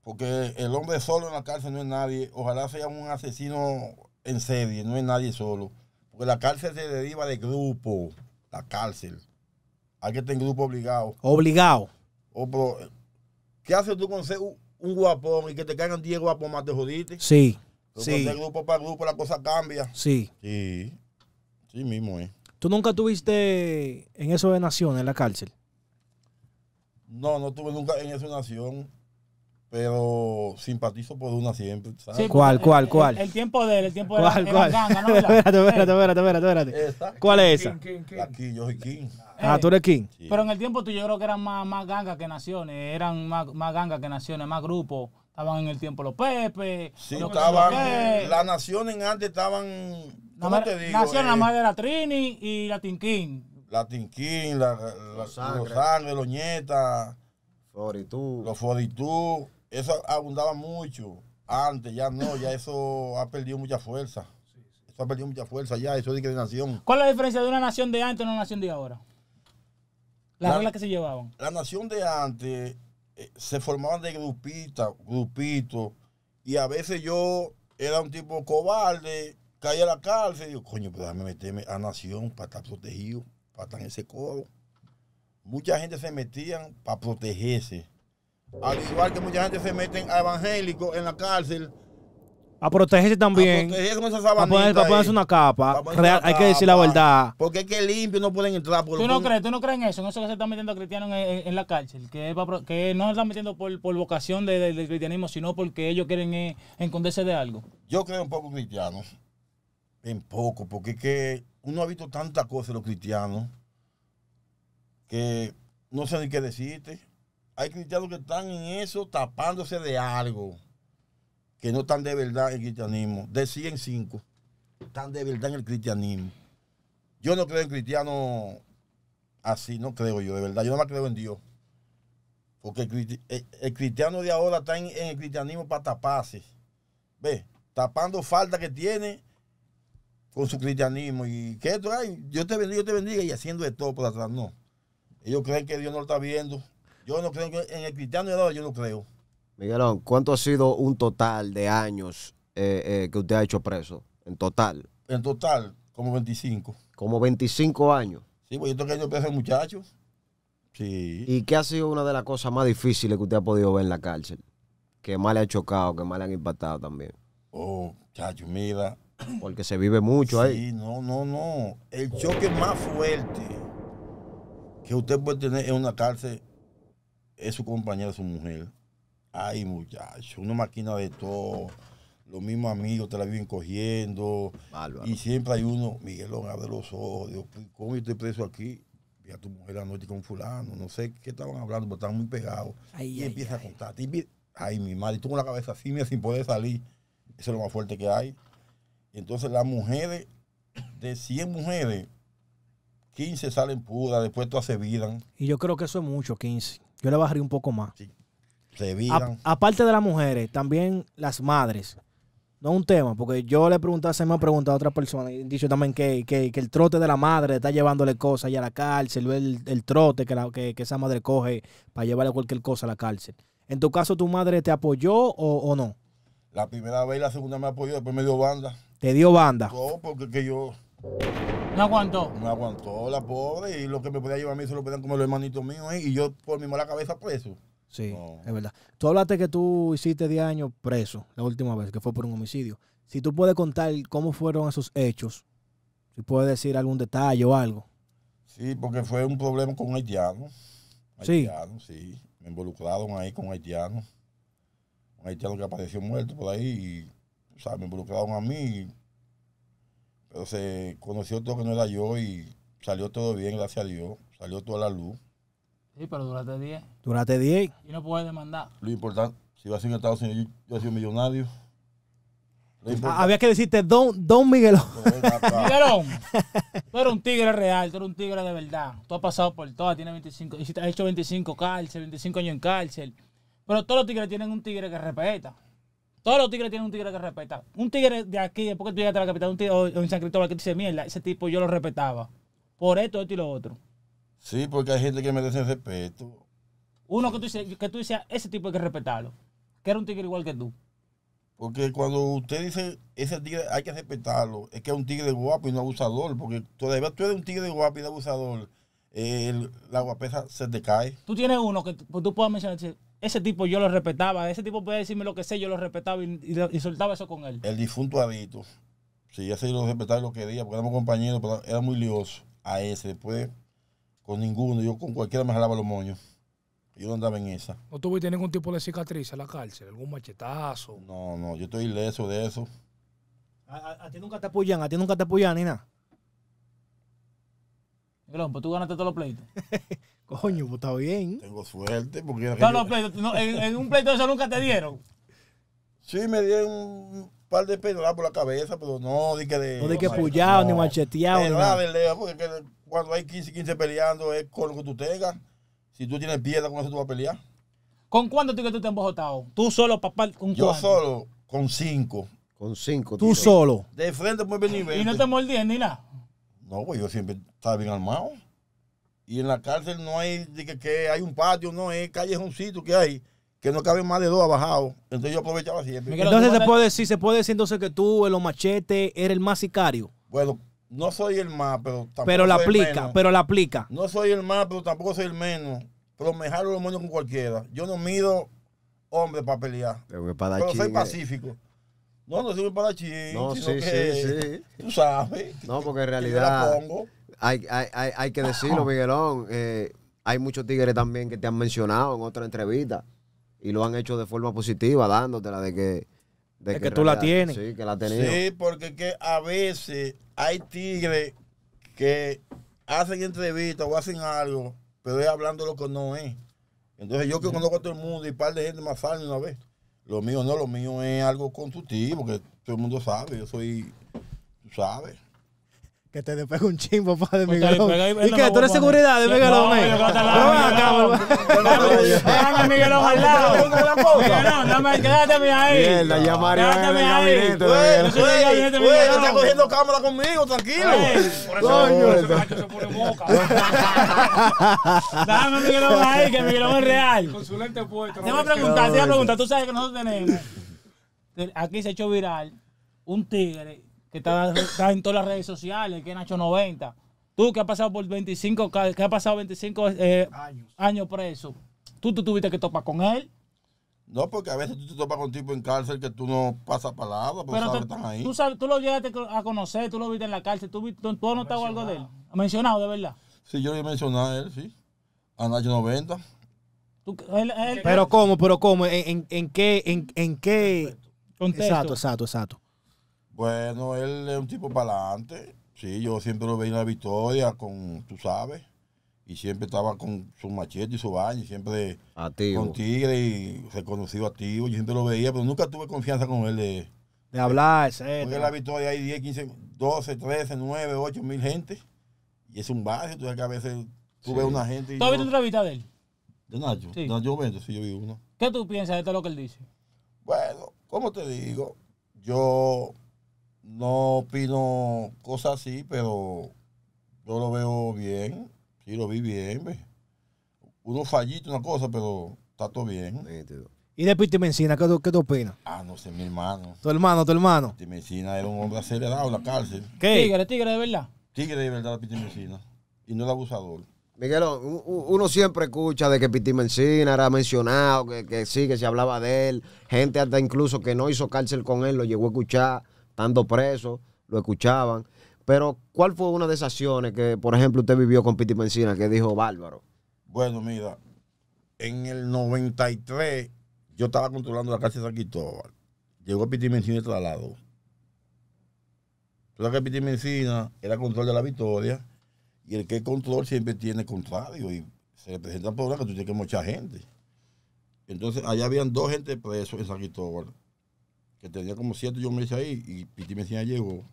porque el hombre solo en la cárcel no es nadie. Ojalá sea un asesino en serie, no es nadie solo. Porque la cárcel se deriva de grupo. La cárcel. Hay que estar en grupo obligado. Obligado. ¿Qué haces tú con ser un, guapón y que te caigan 10 guapos más? ¿Te jodiste? Sí. sí. De grupo para grupo la cosa cambia. Sí. Sí. Sí mismo es. ¿Tú nunca estuviste en eso de nación, en la cárcel? No, no tuve nunca en eso de nación pero simpatizo por una siempre. ¿Cuál, cuál, cuál? El, tiempo de él, el tiempo de ¿Cuál, la, cuál? Ganga, ¿no? espérate, espérate, espérate, ¿Cuál es esa? Aquí, yo soy King. Eh, ah, tú eres King. Pero en el tiempo tú yo creo que eran más, más gangas que naciones, eran más, más gangas que naciones, más grupos. Estaban en el tiempo los Pepe. Sí, estaban. Las naciones antes estaban. ¿Cómo la, te digo? Nacían la eh, madre de la Trini y la Tinquín. La Tinquín, la, los Sangre, los, sangre, los Los Foritú eso abundaba mucho antes, ya no, ya eso ha perdido mucha fuerza. Eso ha perdido mucha fuerza ya, eso es de nación. ¿Cuál es la diferencia de una nación de antes y una nación de ahora? Las reglas que se llevaban. La nación de antes eh, se formaban de grupitas, grupitos, y a veces yo era un tipo cobarde, caía a la cárcel, y digo coño, pues déjame meterme a nación para estar protegido, para estar en ese coro. Mucha gente se metían para protegerse al igual que mucha gente se meten a evangélicos en la cárcel. A protegerse también. A para ponerse una capa. hay que decir la verdad. Porque es que limpio no pueden entrar. Por ¿Tú, no crees, ¿Tú no crees en eso? No sé que se están metiendo a cristianos en, la cárcel. Que, no se están metiendo por, vocación del cristianismo, sino porque ellos quieren eh, esconderse de algo. Yo creo en pocos cristianos. En poco. Porque que uno ha visto tantas cosas los cristianos que no sé ni qué decirte hay cristianos que están en eso tapándose de algo que no están de verdad en el cristianismo. De 100 5 están de verdad en el cristianismo. Yo no creo en cristianos así, no creo yo, de verdad. Yo no más creo en Dios. Porque el, eh, cristiano de ahora está en, el cristianismo para taparse. ¿Ve? Tapando falta que tiene con su cristianismo. ¿Y esto hay. Dios te bendiga, yo te bendiga. Y haciendo de todo por atrás, no. Ellos creen que Dios no lo está viendo. Yo no creo en el cristiano de yo no creo. Miguelón, ¿cuánto ha sido un total de años eh, eh, que usted ha hecho preso? En total. En total, como 25. Como 25 años. Sí, pues yo tengo que preso muchachos. Sí. ¿Y qué ha sido una de las cosas más difíciles que usted ha podido ver en la cárcel? Que más le ha chocado, que más le han impactado también. Oh, chacho, mira. Porque se vive mucho ahí. Sí, no, no, no. El choque más fuerte que usted puede tener en una cárcel es su compañera, su mujer. Ay, muchacho, una máquina de todo. Los mismos amigos te la viven cogiendo. Y siempre hay uno, Miguel, abre los ojos. ¿cómo yo estoy preso aquí? Y a tu mujer anoche con fulano. No sé qué estaban hablando, pero estaban muy pegados. y empieza a contar. Y, ay, mi madre, tú con la cabeza así, mira, sin poder salir. Eso es lo más fuerte que hay. Entonces, las mujeres, de 100 mujeres, 15 salen puras, después todas se viran. Y yo creo que eso es mucho, 15. Yo le bajaría un poco más. Sí. aparte de las mujeres, también las madres. No es un tema, porque yo le pregunté, se me ha preguntado a otra persona, y dicho también que, el trote de la madre está llevándole cosas allá a la cárcel, el, trote que, esa madre coge para llevarle cualquier cosa a la cárcel. ¿En tu caso tu madre te apoyó o, no? La primera vez y la segunda me apoyó, después me dio banda. ¿Te dio banda? No, porque que yo... No aguantó. No aguantó la pobre y lo que me podía llevar a mí se lo pedían como los hermanitos míos ¿eh? y yo por mi mala cabeza preso. Sí, es verdad. Tú hablaste que tú hiciste 10 años preso la última vez, que fue por un homicidio. Si tú puedes contar cómo fueron esos hechos, si puedes decir algún detalle o algo. Sí, porque fue un problema con un haitiano. sí. Me involucraron ahí con haitianos. haitiano. Un haitiano que apareció muerto por ahí o sea, me involucraron a mí pero se conoció todo que no era yo y salió todo bien, gracias a Dios. Salió toda la luz. Sí, pero durante 10. Durante 10. Y no puede demandar. Lo importante, si va a ser en Estados Unidos, yo he sido millonario. Ah, había que decirte Don, don Miguelón. Miguelón, tú eres un tigre real, tú eres un tigre de verdad. Tú has pasado por todas, tienes 25, has hecho 25 cárcel, 25 años en cárcel. Pero todos los tigres tienen un tigre que respeta. Todos los tigres tienen un tigre que respeta. Un tigre de aquí, después que tú llegaste a la capital, un tigre, en San Cristóbal que dice, mierda, ese tipo yo lo respetaba. Por esto, esto y lo otro. Sí, porque hay gente que merece respeto. Uno que tú dices, que tú ese tipo hay que respetarlo. Que era un tigre igual que tú. Porque cuando usted dice, ese tigre hay que respetarlo, es que es un tigre guapo y no abusador. Porque todavía tú eres un tigre guapo y no abusador. Eh, la guapesa se te cae. Tú tienes uno que tú puedas mencionar, ese tipo yo lo respetaba. Ese tipo podía decirme lo que sé, yo lo respetaba y, soltaba eso con él. El difunto Adito. Sí, ese yo lo respetaba y lo quería, porque éramos compañeros, pero era muy lioso a ese. Después, con ninguno, yo con cualquiera me jalaba los moños. Yo no andaba en esa. ¿No tuviste ningún tipo de cicatriz en la cárcel? ¿Algún machetazo? No, no, yo estoy ileso de eso. ¿A, a ti nunca te apoyan? ¿A ti nunca te apoyan ni nada? Pero tú ganaste todos los pleitos. Coño, pues está bien. Tengo suerte porque... No, no, en, un pleito de eso nunca te dieron. Sí, me dieron un par de pedos ah, por la cabeza, pero no di que de... No di que no, ni macheteado. De nada, de lejos, porque cuando hay 15, 15 peleando es con lo que tú tengas. Si tú tienes piedra, con eso tú vas a pelear. ¿Con cuánto tú que tú te has embojotado? ¿Tú solo, papá? ¿Con Yo solo, con cinco. Con cinco. ¿Tú solo? De frente, pues ven ¿Y no te mordías ni nada? No, pues yo siempre estaba bien armado. Y en la cárcel no hay, que, que hay un patio, no, es un sitio que hay que no cabe más de dos abajados. Entonces yo aprovechaba siempre. entonces se puede decir, se puede que tú el los eres el más sicario. Bueno, no soy el más, pero tampoco. Pero la soy aplica, el menos. pero la aplica. No soy el más, pero tampoco soy el menos. Pero me jalo lo menos con cualquiera. Yo no mido hombre para pelear. Pero, soy pacífico. No, no soy un parachín. no, sí, sí, sí. Tú sabes. No, porque en realidad. pongo. Hay, que decirlo, Miguelón. Eh, hay muchos tigres también que te han mencionado en otra entrevista y lo han hecho de forma positiva, dándotela de que. De que, tú la tienes. Sí, que la porque que a veces hay tigres que hacen entrevistas o hacen algo, pero es hablando lo que no es. Entonces yo que conozco a todo el mundo y un par de gente más sale una vez. Lo mío no, lo mío es algo constructivo, que todo el mundo sabe, yo soy, tú sabes. Que te despegue un chimbo, papá, de pues Miguelón. ¿Y qué? ¿Tú eres seguridad de Miguelón, No, No, Dame Miguelón al lado. Miguelón, dame, quédateme ahí. Mierda, ya Mario. Quédateme ahí. Güey, está cogiendo cámara conmigo, tranquilo. Por eso macho se pone boca. Dame Miguelón ahí, que Miguelón es real. Consulente puesto. Te voy a preguntar, te voy a preguntar. Tú sabes que nosotros tenemos... Aquí se ha hecho viral un tigre que está, en todas las redes sociales, que es Nacho 90. Tú que has pasado por 25, que has pasado 25 eh, años. preso, tú te tuviste que topar con él. No, porque a veces tú te topas con un tipo en cárcel que tú no pasas palabra, Pero tú, están ahí. Tú, sabes, tú lo llegaste a conocer, tú lo viste en la cárcel, tú, tú, has algo de él. Mencionado, de verdad. Sí, yo le he mencionado a él, sí. A Nacho 90. pero cómo, pero cómo, en, qué, en, en qué. Contexto. Exacto, exacto, exacto. Bueno, él es un tipo para adelante. Sí, yo siempre lo veía en la victoria con, tú sabes, y siempre estaba con su machete y su baño, siempre activo. con tigre y reconocido activo. Yo siempre lo veía, pero nunca tuve confianza con él de, de hablar, etc. Porque en la victoria hay 10, 15, 12, 13, 9, 8 mil gente. Y es un barrio, tú sabes que a veces tú ves una gente. Y ¿Tú has visto vista de él? De Nacho. De Nacho Vento, sí, yo vi uno. ¿Qué tú piensas de todo lo que él dice? Bueno, como te digo, yo no opino cosas así, pero yo lo veo bien. Sí, lo vi bien. Uno fallito, una cosa, pero está todo bien. Y de Pitimencina, ¿qué, ¿qué te opinas? Ah, no sé, mi hermano. Tu hermano, tu hermano. Pitimencina era un hombre acelerado en la cárcel. ¿Qué? Tigre, tigre de verdad. Tigre de verdad, Pitimencina. Y no era abusador. Miguel, uno siempre escucha de que Pitimencina era mencionado, que, que sí, que se hablaba de él. Gente hasta incluso que no hizo cárcel con él, lo llegó a escuchar estando preso, lo escuchaban. Pero, ¿cuál fue una de esas acciones que, por ejemplo, usted vivió con Piti Mencina que dijo bárbaro? Bueno, mira, en el 93 yo estaba controlando la cárcel de San Cristóbal. Llegó Piti Mencina y trasladó. Entonces, que Piti Mencina era control de la victoria y el que control siempre tiene contrario y se le presenta por una que tú tienes que mucha gente. Entonces, allá habían dos gente presos en San Cristóbal que tenía como siete yo me hice ahí, y Piti decía llegó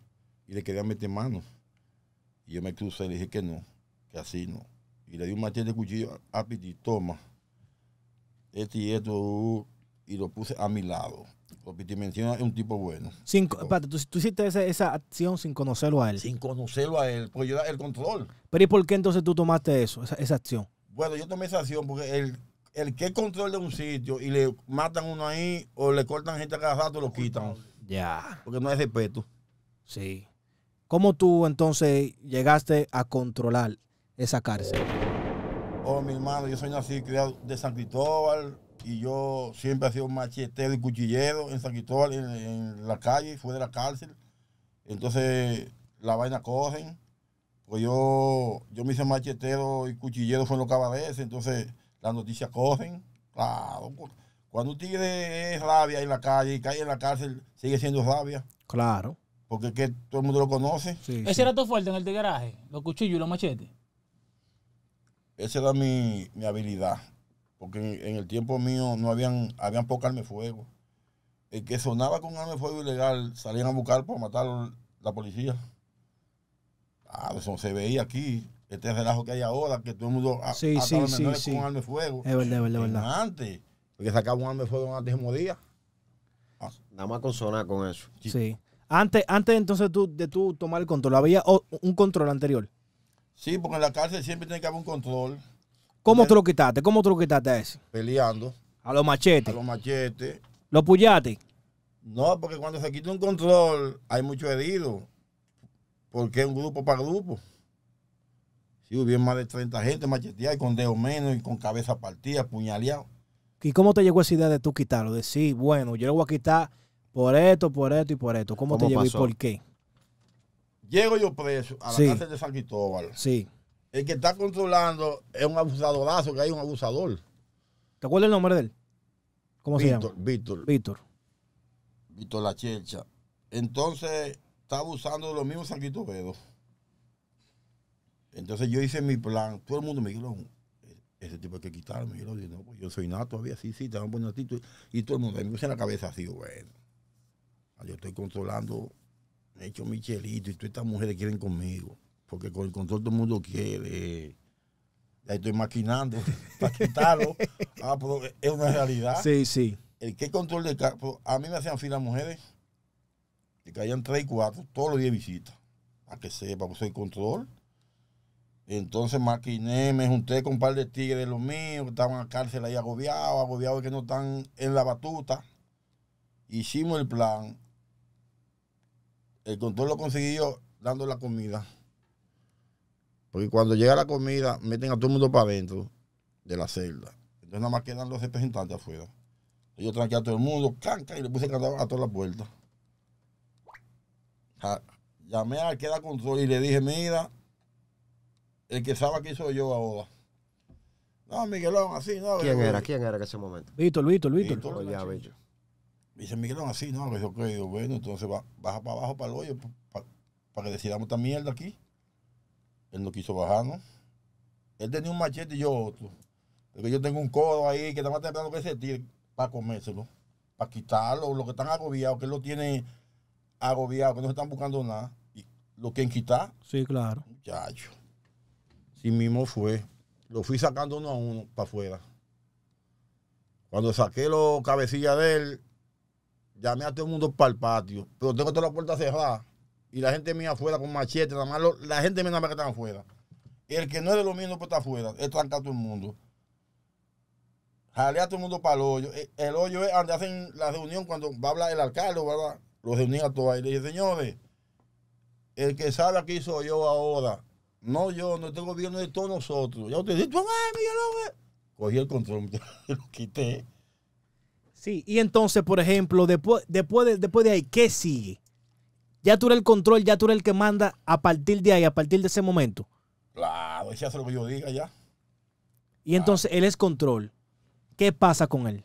y le quería meter mano. Y yo me crucé y le dije que no, que así no. Y le di un machete de cuchillo a, Piti, toma, este y esto, uh", y lo puse a mi lado. Piti menciona es un tipo bueno. ¿tú, hiciste esa, acción sin conocerlo a él. Sin conocerlo a él, porque yo era el control. Pero ¿y por qué entonces tú tomaste eso, esa acción? Bueno, yo tomé esa acción porque él, el que controla un sitio y le matan uno ahí o le cortan gente a cada rato, lo quitan. Ya. Porque no hay respeto. Sí. ¿Cómo tú entonces llegaste a controlar esa cárcel? Oh, mi hermano, yo soy nacido criado de San Cristóbal y yo siempre he sido machetero y cuchillero en San Cristóbal, en, la calle, fuera de la cárcel. Entonces, la vaina cogen. Pues yo, yo me hice machetero y cuchillero fue en los cabarets, entonces las noticias cogen Claro. Cuando un tigre es rabia en la calle y cae en la cárcel, sigue siendo rabia. Claro. Porque que todo el mundo lo conoce. Ese era tu fuerte en el garaje? los cuchillos y los machetes. Esa era mi, habilidad. Porque en, el tiempo mío no habían, habían poca arma de fuego. El que sonaba con arma de fuego ilegal salían a buscar para matar la policía. Ah, eso se veía aquí este relajo que hay ahora, que todo el mundo ha sí, sí, arma de fuego. Es verdad, es verdad, Antes, porque sacaba un arma de fuego antes mismo día. Ah. Nada más consonar con eso. Sí. Antes, antes entonces tú, de tú tomar el control, ¿había un control anterior? Sí, porque en la cárcel siempre tiene que haber un control. ¿Cómo tú lo quitaste? ¿Cómo tú lo quitaste ese? Peleando. A los machetes. A los machetes. ¿Lo puyaste? No, porque cuando se quita un control hay mucho herido. Porque es un grupo para grupo. Sí, hubiera más de 30 gente macheteada y con dedos menos y con cabeza partida, puñaleado. ¿Y cómo te llegó esa idea de tú quitarlo? De decir, bueno, yo lo voy a quitar por esto, por esto y por esto. ¿Cómo, te llegó y por qué? Llego yo preso a la cárcel de San Cristóbal. Sí. El que está controlando es un abusadorazo, que hay un abusador. ¿Te acuerdas el nombre de él? ¿Cómo Víctor, se llama? Víctor. Víctor. Víctor La Entonces, está abusando de los mismos Cristóbal. Entonces yo hice mi plan. Todo el mundo me dijo, ese tipo hay que quitarme. Yo dije, no, pues yo soy nato todavía. Sí, sí, te van a Y todo el mundo, me puse en la cabeza así, bueno. Ah, yo estoy controlando, me he hecho Michelito y todas estas mujeres quieren conmigo. Porque con el control todo el mundo quiere. Ya estoy maquinando para quitarlo. ah, pero es una realidad. Sí, sí. El que control de pues, A mí me hacían fila mujeres. Que caían tres y cuatro todos los días visitas. Para que sepa, pues soy control. Entonces maquiné, me junté con un par de tigres de los míos que estaban a cárcel ahí agobiados, agobiados que no están en la batuta. Hicimos el plan. El control lo conseguí dando la comida. Porque cuando llega la comida, meten a todo el mundo para adentro de la celda. Entonces nada más quedan los representantes afuera. Yo tranqué a todo el mundo, canca, y le puse candado a todas las puertas. llamé al que era control y le dije, mira, el que estaba aquí soy yo ahora. No, Miguelón, así, no. ¿Quién eh, era? Eh. ¿Quién era en ese momento? Víctor, Víctor, Víctor. Víctor ya, Dice Miguelón, así, no. Que yo creo, bueno, entonces va, baja para abajo, para el hoyo, para, que decidamos esta mierda aquí. Él no quiso bajar, ¿no? Él tenía un machete y yo otro. Porque yo tengo un codo ahí que estaba más que ese tío, para comérselo, para quitarlo, los que están agobiados, que él lo tiene agobiado, que no se están buscando nada. Y lo quieren quitar. Sí, claro. Muchachos y mismo fue. Lo fui sacando uno a uno para afuera. Cuando saqué los cabecillas de él, llamé a todo el mundo para el patio. Pero tengo toda la puerta cerrada. Y la gente mía afuera con machete, nada más la gente mía nada más que están afuera. El que no es de lo mismo no estar afuera. es tranca a todo el mundo. Jalea a todo el mundo para el hoyo. E, el, hoyo es donde hacen la reunión cuando va a hablar el alcalde, ¿verdad? Los reuní a todos ahí. Le dije, señores, el que sabe aquí soy yo ahora. No yo, no tengo gobierno de todos nosotros. Ya usted dice, Miguel Cogí el control, lo quité. Sí, y entonces, por ejemplo, después, después, de, después de ahí, ¿qué sigue? Ya tú eres el control, ya tú eres el que manda a partir de ahí, a partir de ese momento. Claro, ya hace lo que yo diga ya. Y entonces él es control. ¿Qué pasa con él?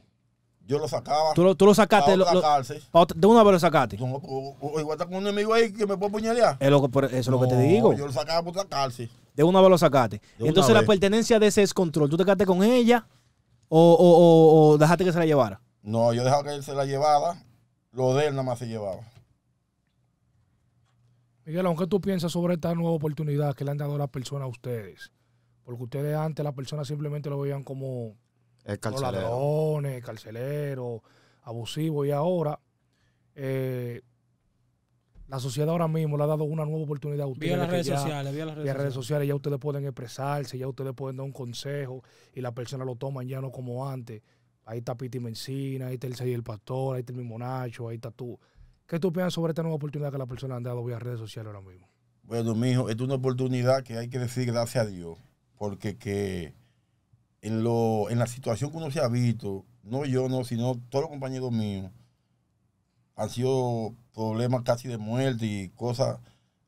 Yo lo sacaba. Tú lo, tú lo sacaste. lo, cárcel. de una vez lo sacaste. o, igual está con un enemigo ahí que me puede puñalear. eso es lo que te digo. Yo lo sacaba por otra cárcel. De una vez lo sacaste. Entonces la pertenencia de ese es control. ¿Tú te quedaste con ella o, o, dejaste que se la llevara? No, yo dejaba que él se la llevara. Lo de él nada más se llevaba. Miguel, aunque tú piensas sobre esta nueva oportunidad que le han dado las personas a ustedes? Porque ustedes antes las personas simplemente lo veían como el carcelero. ladrones, carceleros, abusivos. Y ahora, eh, la sociedad ahora mismo le ha dado una nueva oportunidad a ustedes. Vía las redes sociales, vía las redes, sociales. Ya ustedes pueden expresarse, ya ustedes pueden dar un consejo y la persona lo toma ya no como antes. Ahí está Piti Mencina, ahí está el Pastor, ahí está el mismo Nacho, ahí está tú. ¿Qué tú piensas sobre esta nueva oportunidad que la persona han dado vía redes sociales ahora mismo? Bueno, mijo, es una oportunidad que hay que decir gracias a Dios, porque que en, la situación que uno se ha visto, no yo, no, sino todos los compañeros míos, han sido problemas casi de muerte y cosas,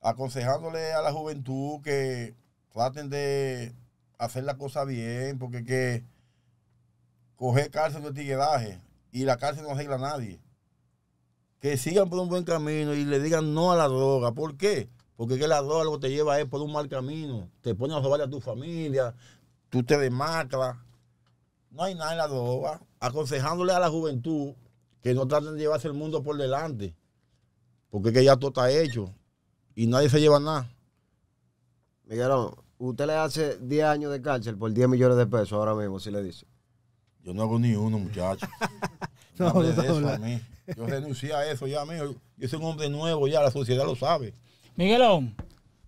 aconsejándole a la juventud que traten de hacer la cosa bien, porque que coger cárcel de tigueraje y la cárcel no arregla a nadie. Que sigan por un buen camino y le digan no a la droga. ¿Por qué? Porque que la droga lo que te lleva es por un mal camino. Te pone a robar a tu familia, tú te desmacras, No hay nada en la droga. Aconsejándole a la juventud que no traten de llevarse el mundo por delante. Porque es que ya todo está hecho. Y nadie se lleva nada. Miguelón, usted le hace 10 años de cárcel por 10 millones de pesos ahora mismo, si le dice. Yo no hago ni uno, muchacho. no, a mí. Yo renuncié a eso ya, amigo. Yo soy un hombre nuevo ya, la sociedad lo sabe. Miguelón,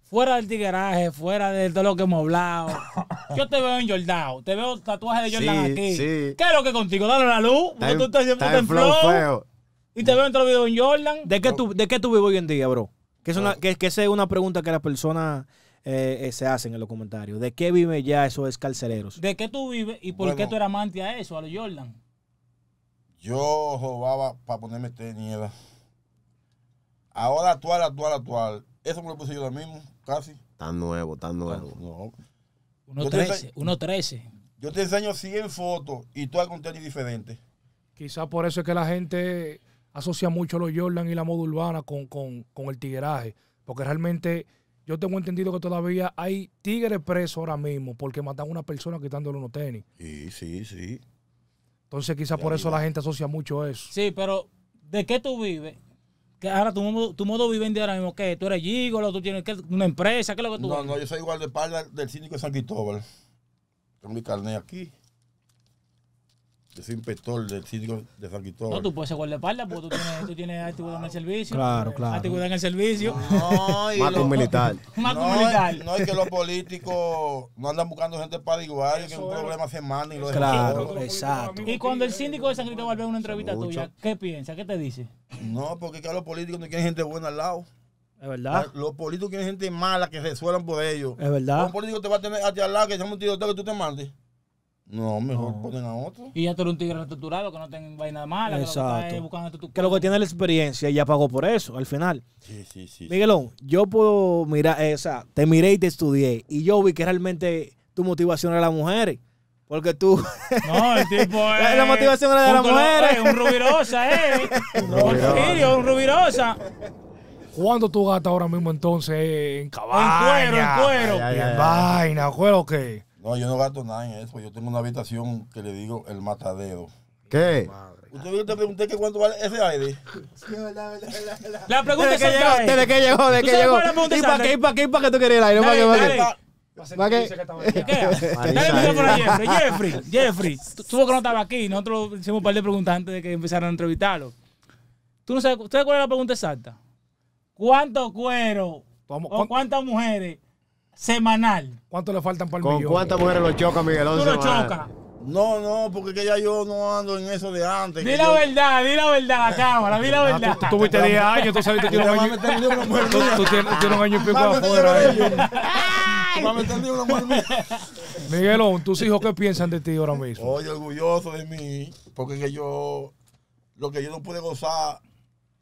fuera del tigueraje, fuera de todo lo que hemos hablado. Yo te veo en Jordan, te veo tatuaje de Jordan aquí. ¿Qué es lo que contigo? Dale la luz, porque tú estás siempre en flow. Y te veo en todo video en Jordan. ¿De qué, tú, ¿De qué tú vives hoy en día, bro? Que, es una, que, que esa es una pregunta que las personas eh, eh, se hacen en los comentarios. ¿De qué vive ya esos escarceleros? ¿De qué tú vives y por qué tú eras amante a eso, a los Jordan? Yo jodaba para ponerme teniela. Ahora actual, actual, actual eso me lo puse yo ahora mismo, casi. Tan nuevo, tan nuevo. No. 1.13, trece. Yo te enseño 100 fotos y tú con tenis diferente. Quizás por eso es que la gente asocia mucho los Jordan y la moda urbana con, con el tigueraje. Porque realmente yo tengo entendido que todavía hay tigres presos ahora mismo porque matan a una persona quitándole unos tenis. Sí, sí, sí. Entonces quizás por eso la gente asocia mucho eso. Sí, pero ¿de qué tú vives ahora tu modo, tu modo de ahora mismo, ¿qué? ¿Tú eres gigolo? ¿Tú tienes una empresa? ¿Qué es lo que tú No, no, yo soy igual de espalda del síndico de San Cristóbal. Tengo mi carnet aquí. Yo soy inspector del síndico de San Cristóbal. No, tú puedes ser guardaespaldas porque tú tienes, tú tienes en el servicio. Claro, claro. Actividad en el servicio. No, y militar. Más un militar. No es que los políticos no andan buscando gente para igual, que un problema se manda y lo Claro, exacto. Y cuando el síndico de San Cristóbal ve una entrevista tuya, ¿qué piensa? ¿Qué te dice? No, porque que los políticos no quieren gente buena al lado. Es verdad. Los políticos quieren gente mala que resuelvan por ellos. Es verdad. Un político te va a tener hasta al lado que se un todo que tú te mandes. No, mejor ponen a otro. Y ya tú eres un tigre reestructurado que no tenga vaina mala. Exacto. Que lo que, tiene la experiencia y ya pagó por eso al final. Sí, sí, sí. Miguelón, yo puedo mirar, eh, o sea, te miré y te estudié. Y yo vi que realmente tu motivación era la mujer Porque tú. No, el tipo es. la motivación era de la mujer un rubirosa, ¿eh? un rubirosa. un rubirosa. ¿Cuánto tú gastas ahora mismo entonces eh, en caballo? En cuero, en cuero. en vaina, cuero qué. No, yo no gasto nada en eso. Yo tengo una habitación que le digo el matadero. ¿Qué? ¿Usted yo te pregunté que cuánto vale ese aire? La pregunta es que llegó, ¿De qué llegó? ¿De qué llegó? ¿Y para qué? para qué? para qué tú querías el aire? ¿Para qué? ¿Para qué? ¿Para qué? Dale por Jeffrey. Jeffrey, Jeffrey, tú que no estaba aquí. Nosotros hicimos un par de preguntas antes de que empezaran a entrevistarlo. ¿Tú no sabes, ¿Usted cuál es la pregunta exacta? ¿Cuántos cuero? o cuántas mujeres semanal. ¿Cuánto le faltan para el ¿Con cuántas mujeres lo choca Miguel Tú lo No, no, porque que ya yo no ando en eso de antes. Di la verdad, di la verdad, cámara, di la ah, verdad. tú- tuviste 10 años, tú sabes que tienes un año. Tú, tienes, un año y pico afuera. ¿eh? Miguelón, tus hijos, ¿qué piensan de ti ahora mismo? Oye, orgulloso de mí, porque que yo, lo que yo no pude gozar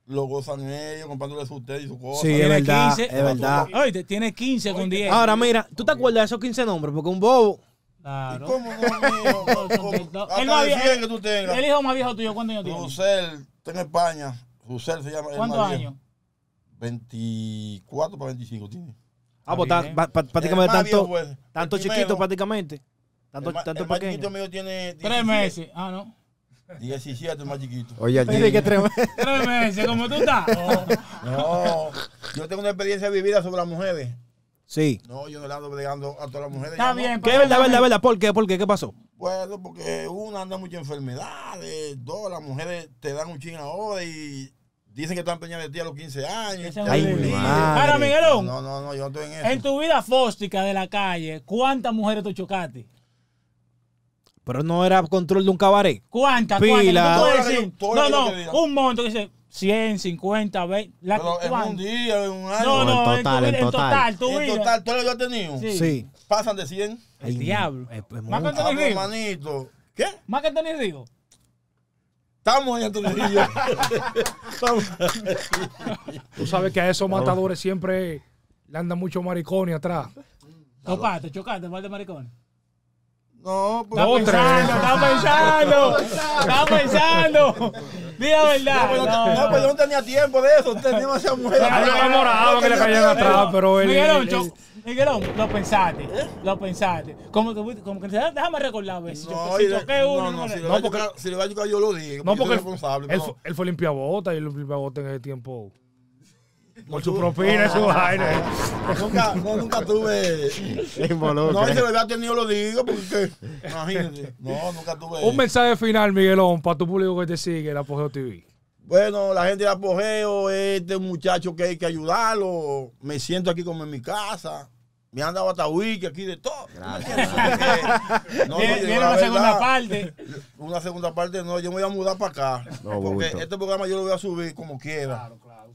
lo gozan ellos comprándole su té y su cosa. Sí, es verdad. 15, es verdad. Oye, tiene 15 con 10. Ahora, mira, ¿tú te acuerdas de esos 15 nombres? Porque un bobo. Claro. ¿Y ¿Cómo no, mío? no, el, más que tú el hijo más viejo tuyo, ¿cuántos años tiene? José, está en España. Rusel se llama. ¿Cuántos años? 24 para 25 tiene. Ah, pues prácticamente tanto, pues. tanto chiquito, prácticamente. Tanto, el, tanto el pequeño. mío tiene Tres meses. Ah, no. 17 más chiquito. Oye, que tres meses. como tú estás. No, yo tengo una experiencia vivida sobre las mujeres. Sí. No, yo no le ando bregando a todas las mujeres. Está bien, ¿Qué verdad, verdad, verdad? ¿Por qué? ¿Por qué? ¿Qué pasó? Bueno, porque una anda muchas enfermedades, dos, las mujeres te dan un ching ahora y Dicen que están peñadas de ti a los 15 años. Ay, Para Miguelón. No, no, no, yo no estoy en eso. En tu vida fóstica de la calle, ¿cuántas mujeres tú chocaste? Pero no era control de un cabaret. ¿Cuántas? ¿Pilas? ¿Cuántas? No, no, un monto dice 100, 50, 20. Pero en un día, en un año. No, no, en total, en, en total. Tú en total, todo lo que has tenido. Sí. Pasan de 100. El, diablo. Más que Antonio ¿Qué? Más que Antonio Río. Estamos en Antonio Río. Tú sabes que a esos matadores siempre le andan muchos maricones atrás. te chocaste, mal de maricones. No, pues. Está pues, pensando, pues, está pues, pensando. Está pensando. ¡Diga verdad. No, pues, no, yo no tenía tiempo de eso. Usted demasiado mujer. me enamorado que le caían atrás, pero él. Miguelón, yo. Miguelón, lo pensaste, ¿Eh? lo pensaste. Como que, como que déjame recordar a ver si no, yo, si uno. No, no, si le va a chocar, yo lo dije. No, porque él, fue limpiabota y el limpiabota en ese tiempo. Por su propina, su ah. aire. Nunca, nunca tuve. no, y de verdad tenido lo digo, porque. Imagínate. No, nunca tuve. Un mensaje final, Miguelón, para tu público que te sigue, el Apogeo TV. Bueno, la gente de Apogeo, este muchacho que hay que ayudarlo. Me siento aquí como en mi casa me han dado hasta wiki aquí de todo. Gracias. viene una segunda parte. Una segunda parte, no, yo me voy a mudar para acá. porque este programa yo lo voy a subir como quiera.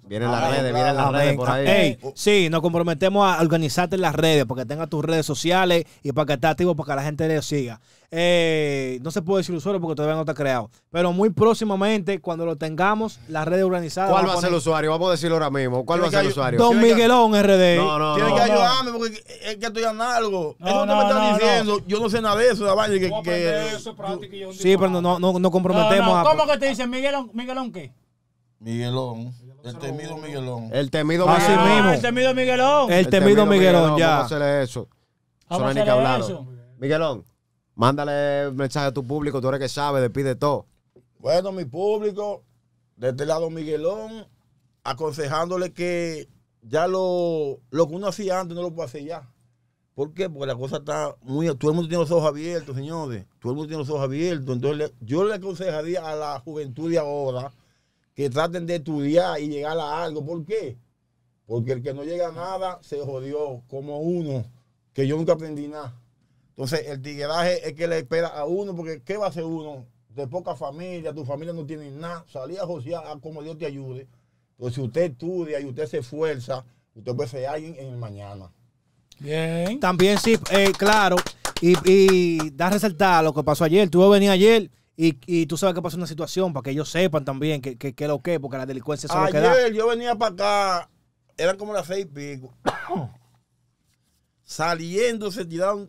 Viene claro. las redes, vienen las redes por ahí. sí, nos comprometemos a organizarte en las redes, porque tengas tus redes sociales y para que estés activo, para que la gente le siga. Eh, no se puede decir usuario porque todavía no está creado. Pero muy próximamente, cuando lo tengamos, la red organizada. ¿Cuál va a, ser el usuario? Vamos a decirlo ahora mismo. ¿Cuál va a ser el usuario? Don Miguelón RD. No, no, que ayudarme porque es que estoy en algo. eso no, me están diciendo. Yo no sé nada de eso, la Que, que... sí, pero no, no, no comprometemos. ¿Cómo que te dicen Miguelón? ¿Miguelón qué? Miguelón. El temido Miguelón. El temido Miguelón. El temido Miguelón. El temido Miguelón, ya. Vamos a hacerle eso. Vamos a hacerle eso. Miguelón. Mándale mensaje a tu público, tú eres que sabes, despide todo. Bueno, mi público, desde este lado Miguelón, aconsejándole que ya lo, lo que uno hacía antes no lo puede hacer ya. ¿Por qué? Porque la cosa está muy... Todo el mundo tiene los ojos abiertos, señores. Todo el mundo tiene los ojos abiertos. Entonces, yo le aconsejaría a la juventud de ahora que traten de estudiar y llegar a algo. ¿Por qué? Porque el que no llega a nada se jodió, como uno, que yo nunca aprendí nada. Entonces, el tigueraje es que le espera a uno, porque ¿qué va a hacer uno? De poca familia, tu familia no tiene nada. Salí a josear a como Dios te ayude. Entonces, si usted estudia y usted se esfuerza, usted puede ser alguien en el mañana. Bien. También sí, eh, claro. Y, y da resaltar lo que pasó ayer. Tú venía ayer. Y, tú sabes que pasó una situación para que ellos sepan también que, es lo que, porque la delincuencia es lo que da. Ayer yo venía para acá, eran como las seis y pico. Saliendo se tiraron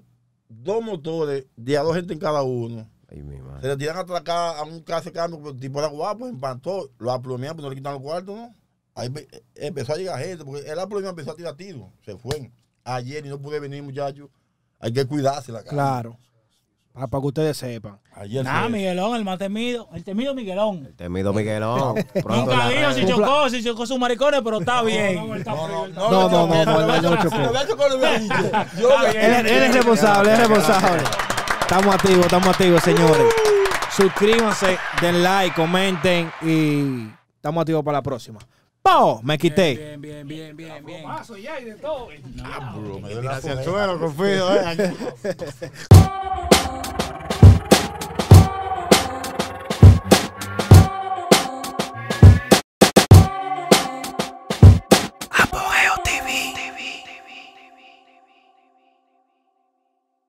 dos motores de a dos gente en cada uno. mi madre. Se le tiran acá a un caso de pues, tipo de guapo, pues empantó, lo aplomearon, porque no le quitan el cuarto ¿no? Ahí eh, empezó a llegar gente, porque él aplomeó, empezó a tirar tiros, se fue. Ayer y no pude venir, muchachos. Hay que cuidarse la cara. Claro para que ustedes sepan. Ah, Miguelón, el más temido. El temido Miguelón. El temido Miguelón. Nunca dijo si chocó, si chocó sus maricones, pero está bien. No, no, no, no, no, no chocó. Él es responsable, es responsable. Estamos activos, estamos activos, señores. Suscríbanse, den like, comenten y estamos activos para la próxima. ¡Pau! Me quité. Bien, bien, bien, bien, bien. Paso ya y de todo. Ah, bro, me la suelo, confío, eh.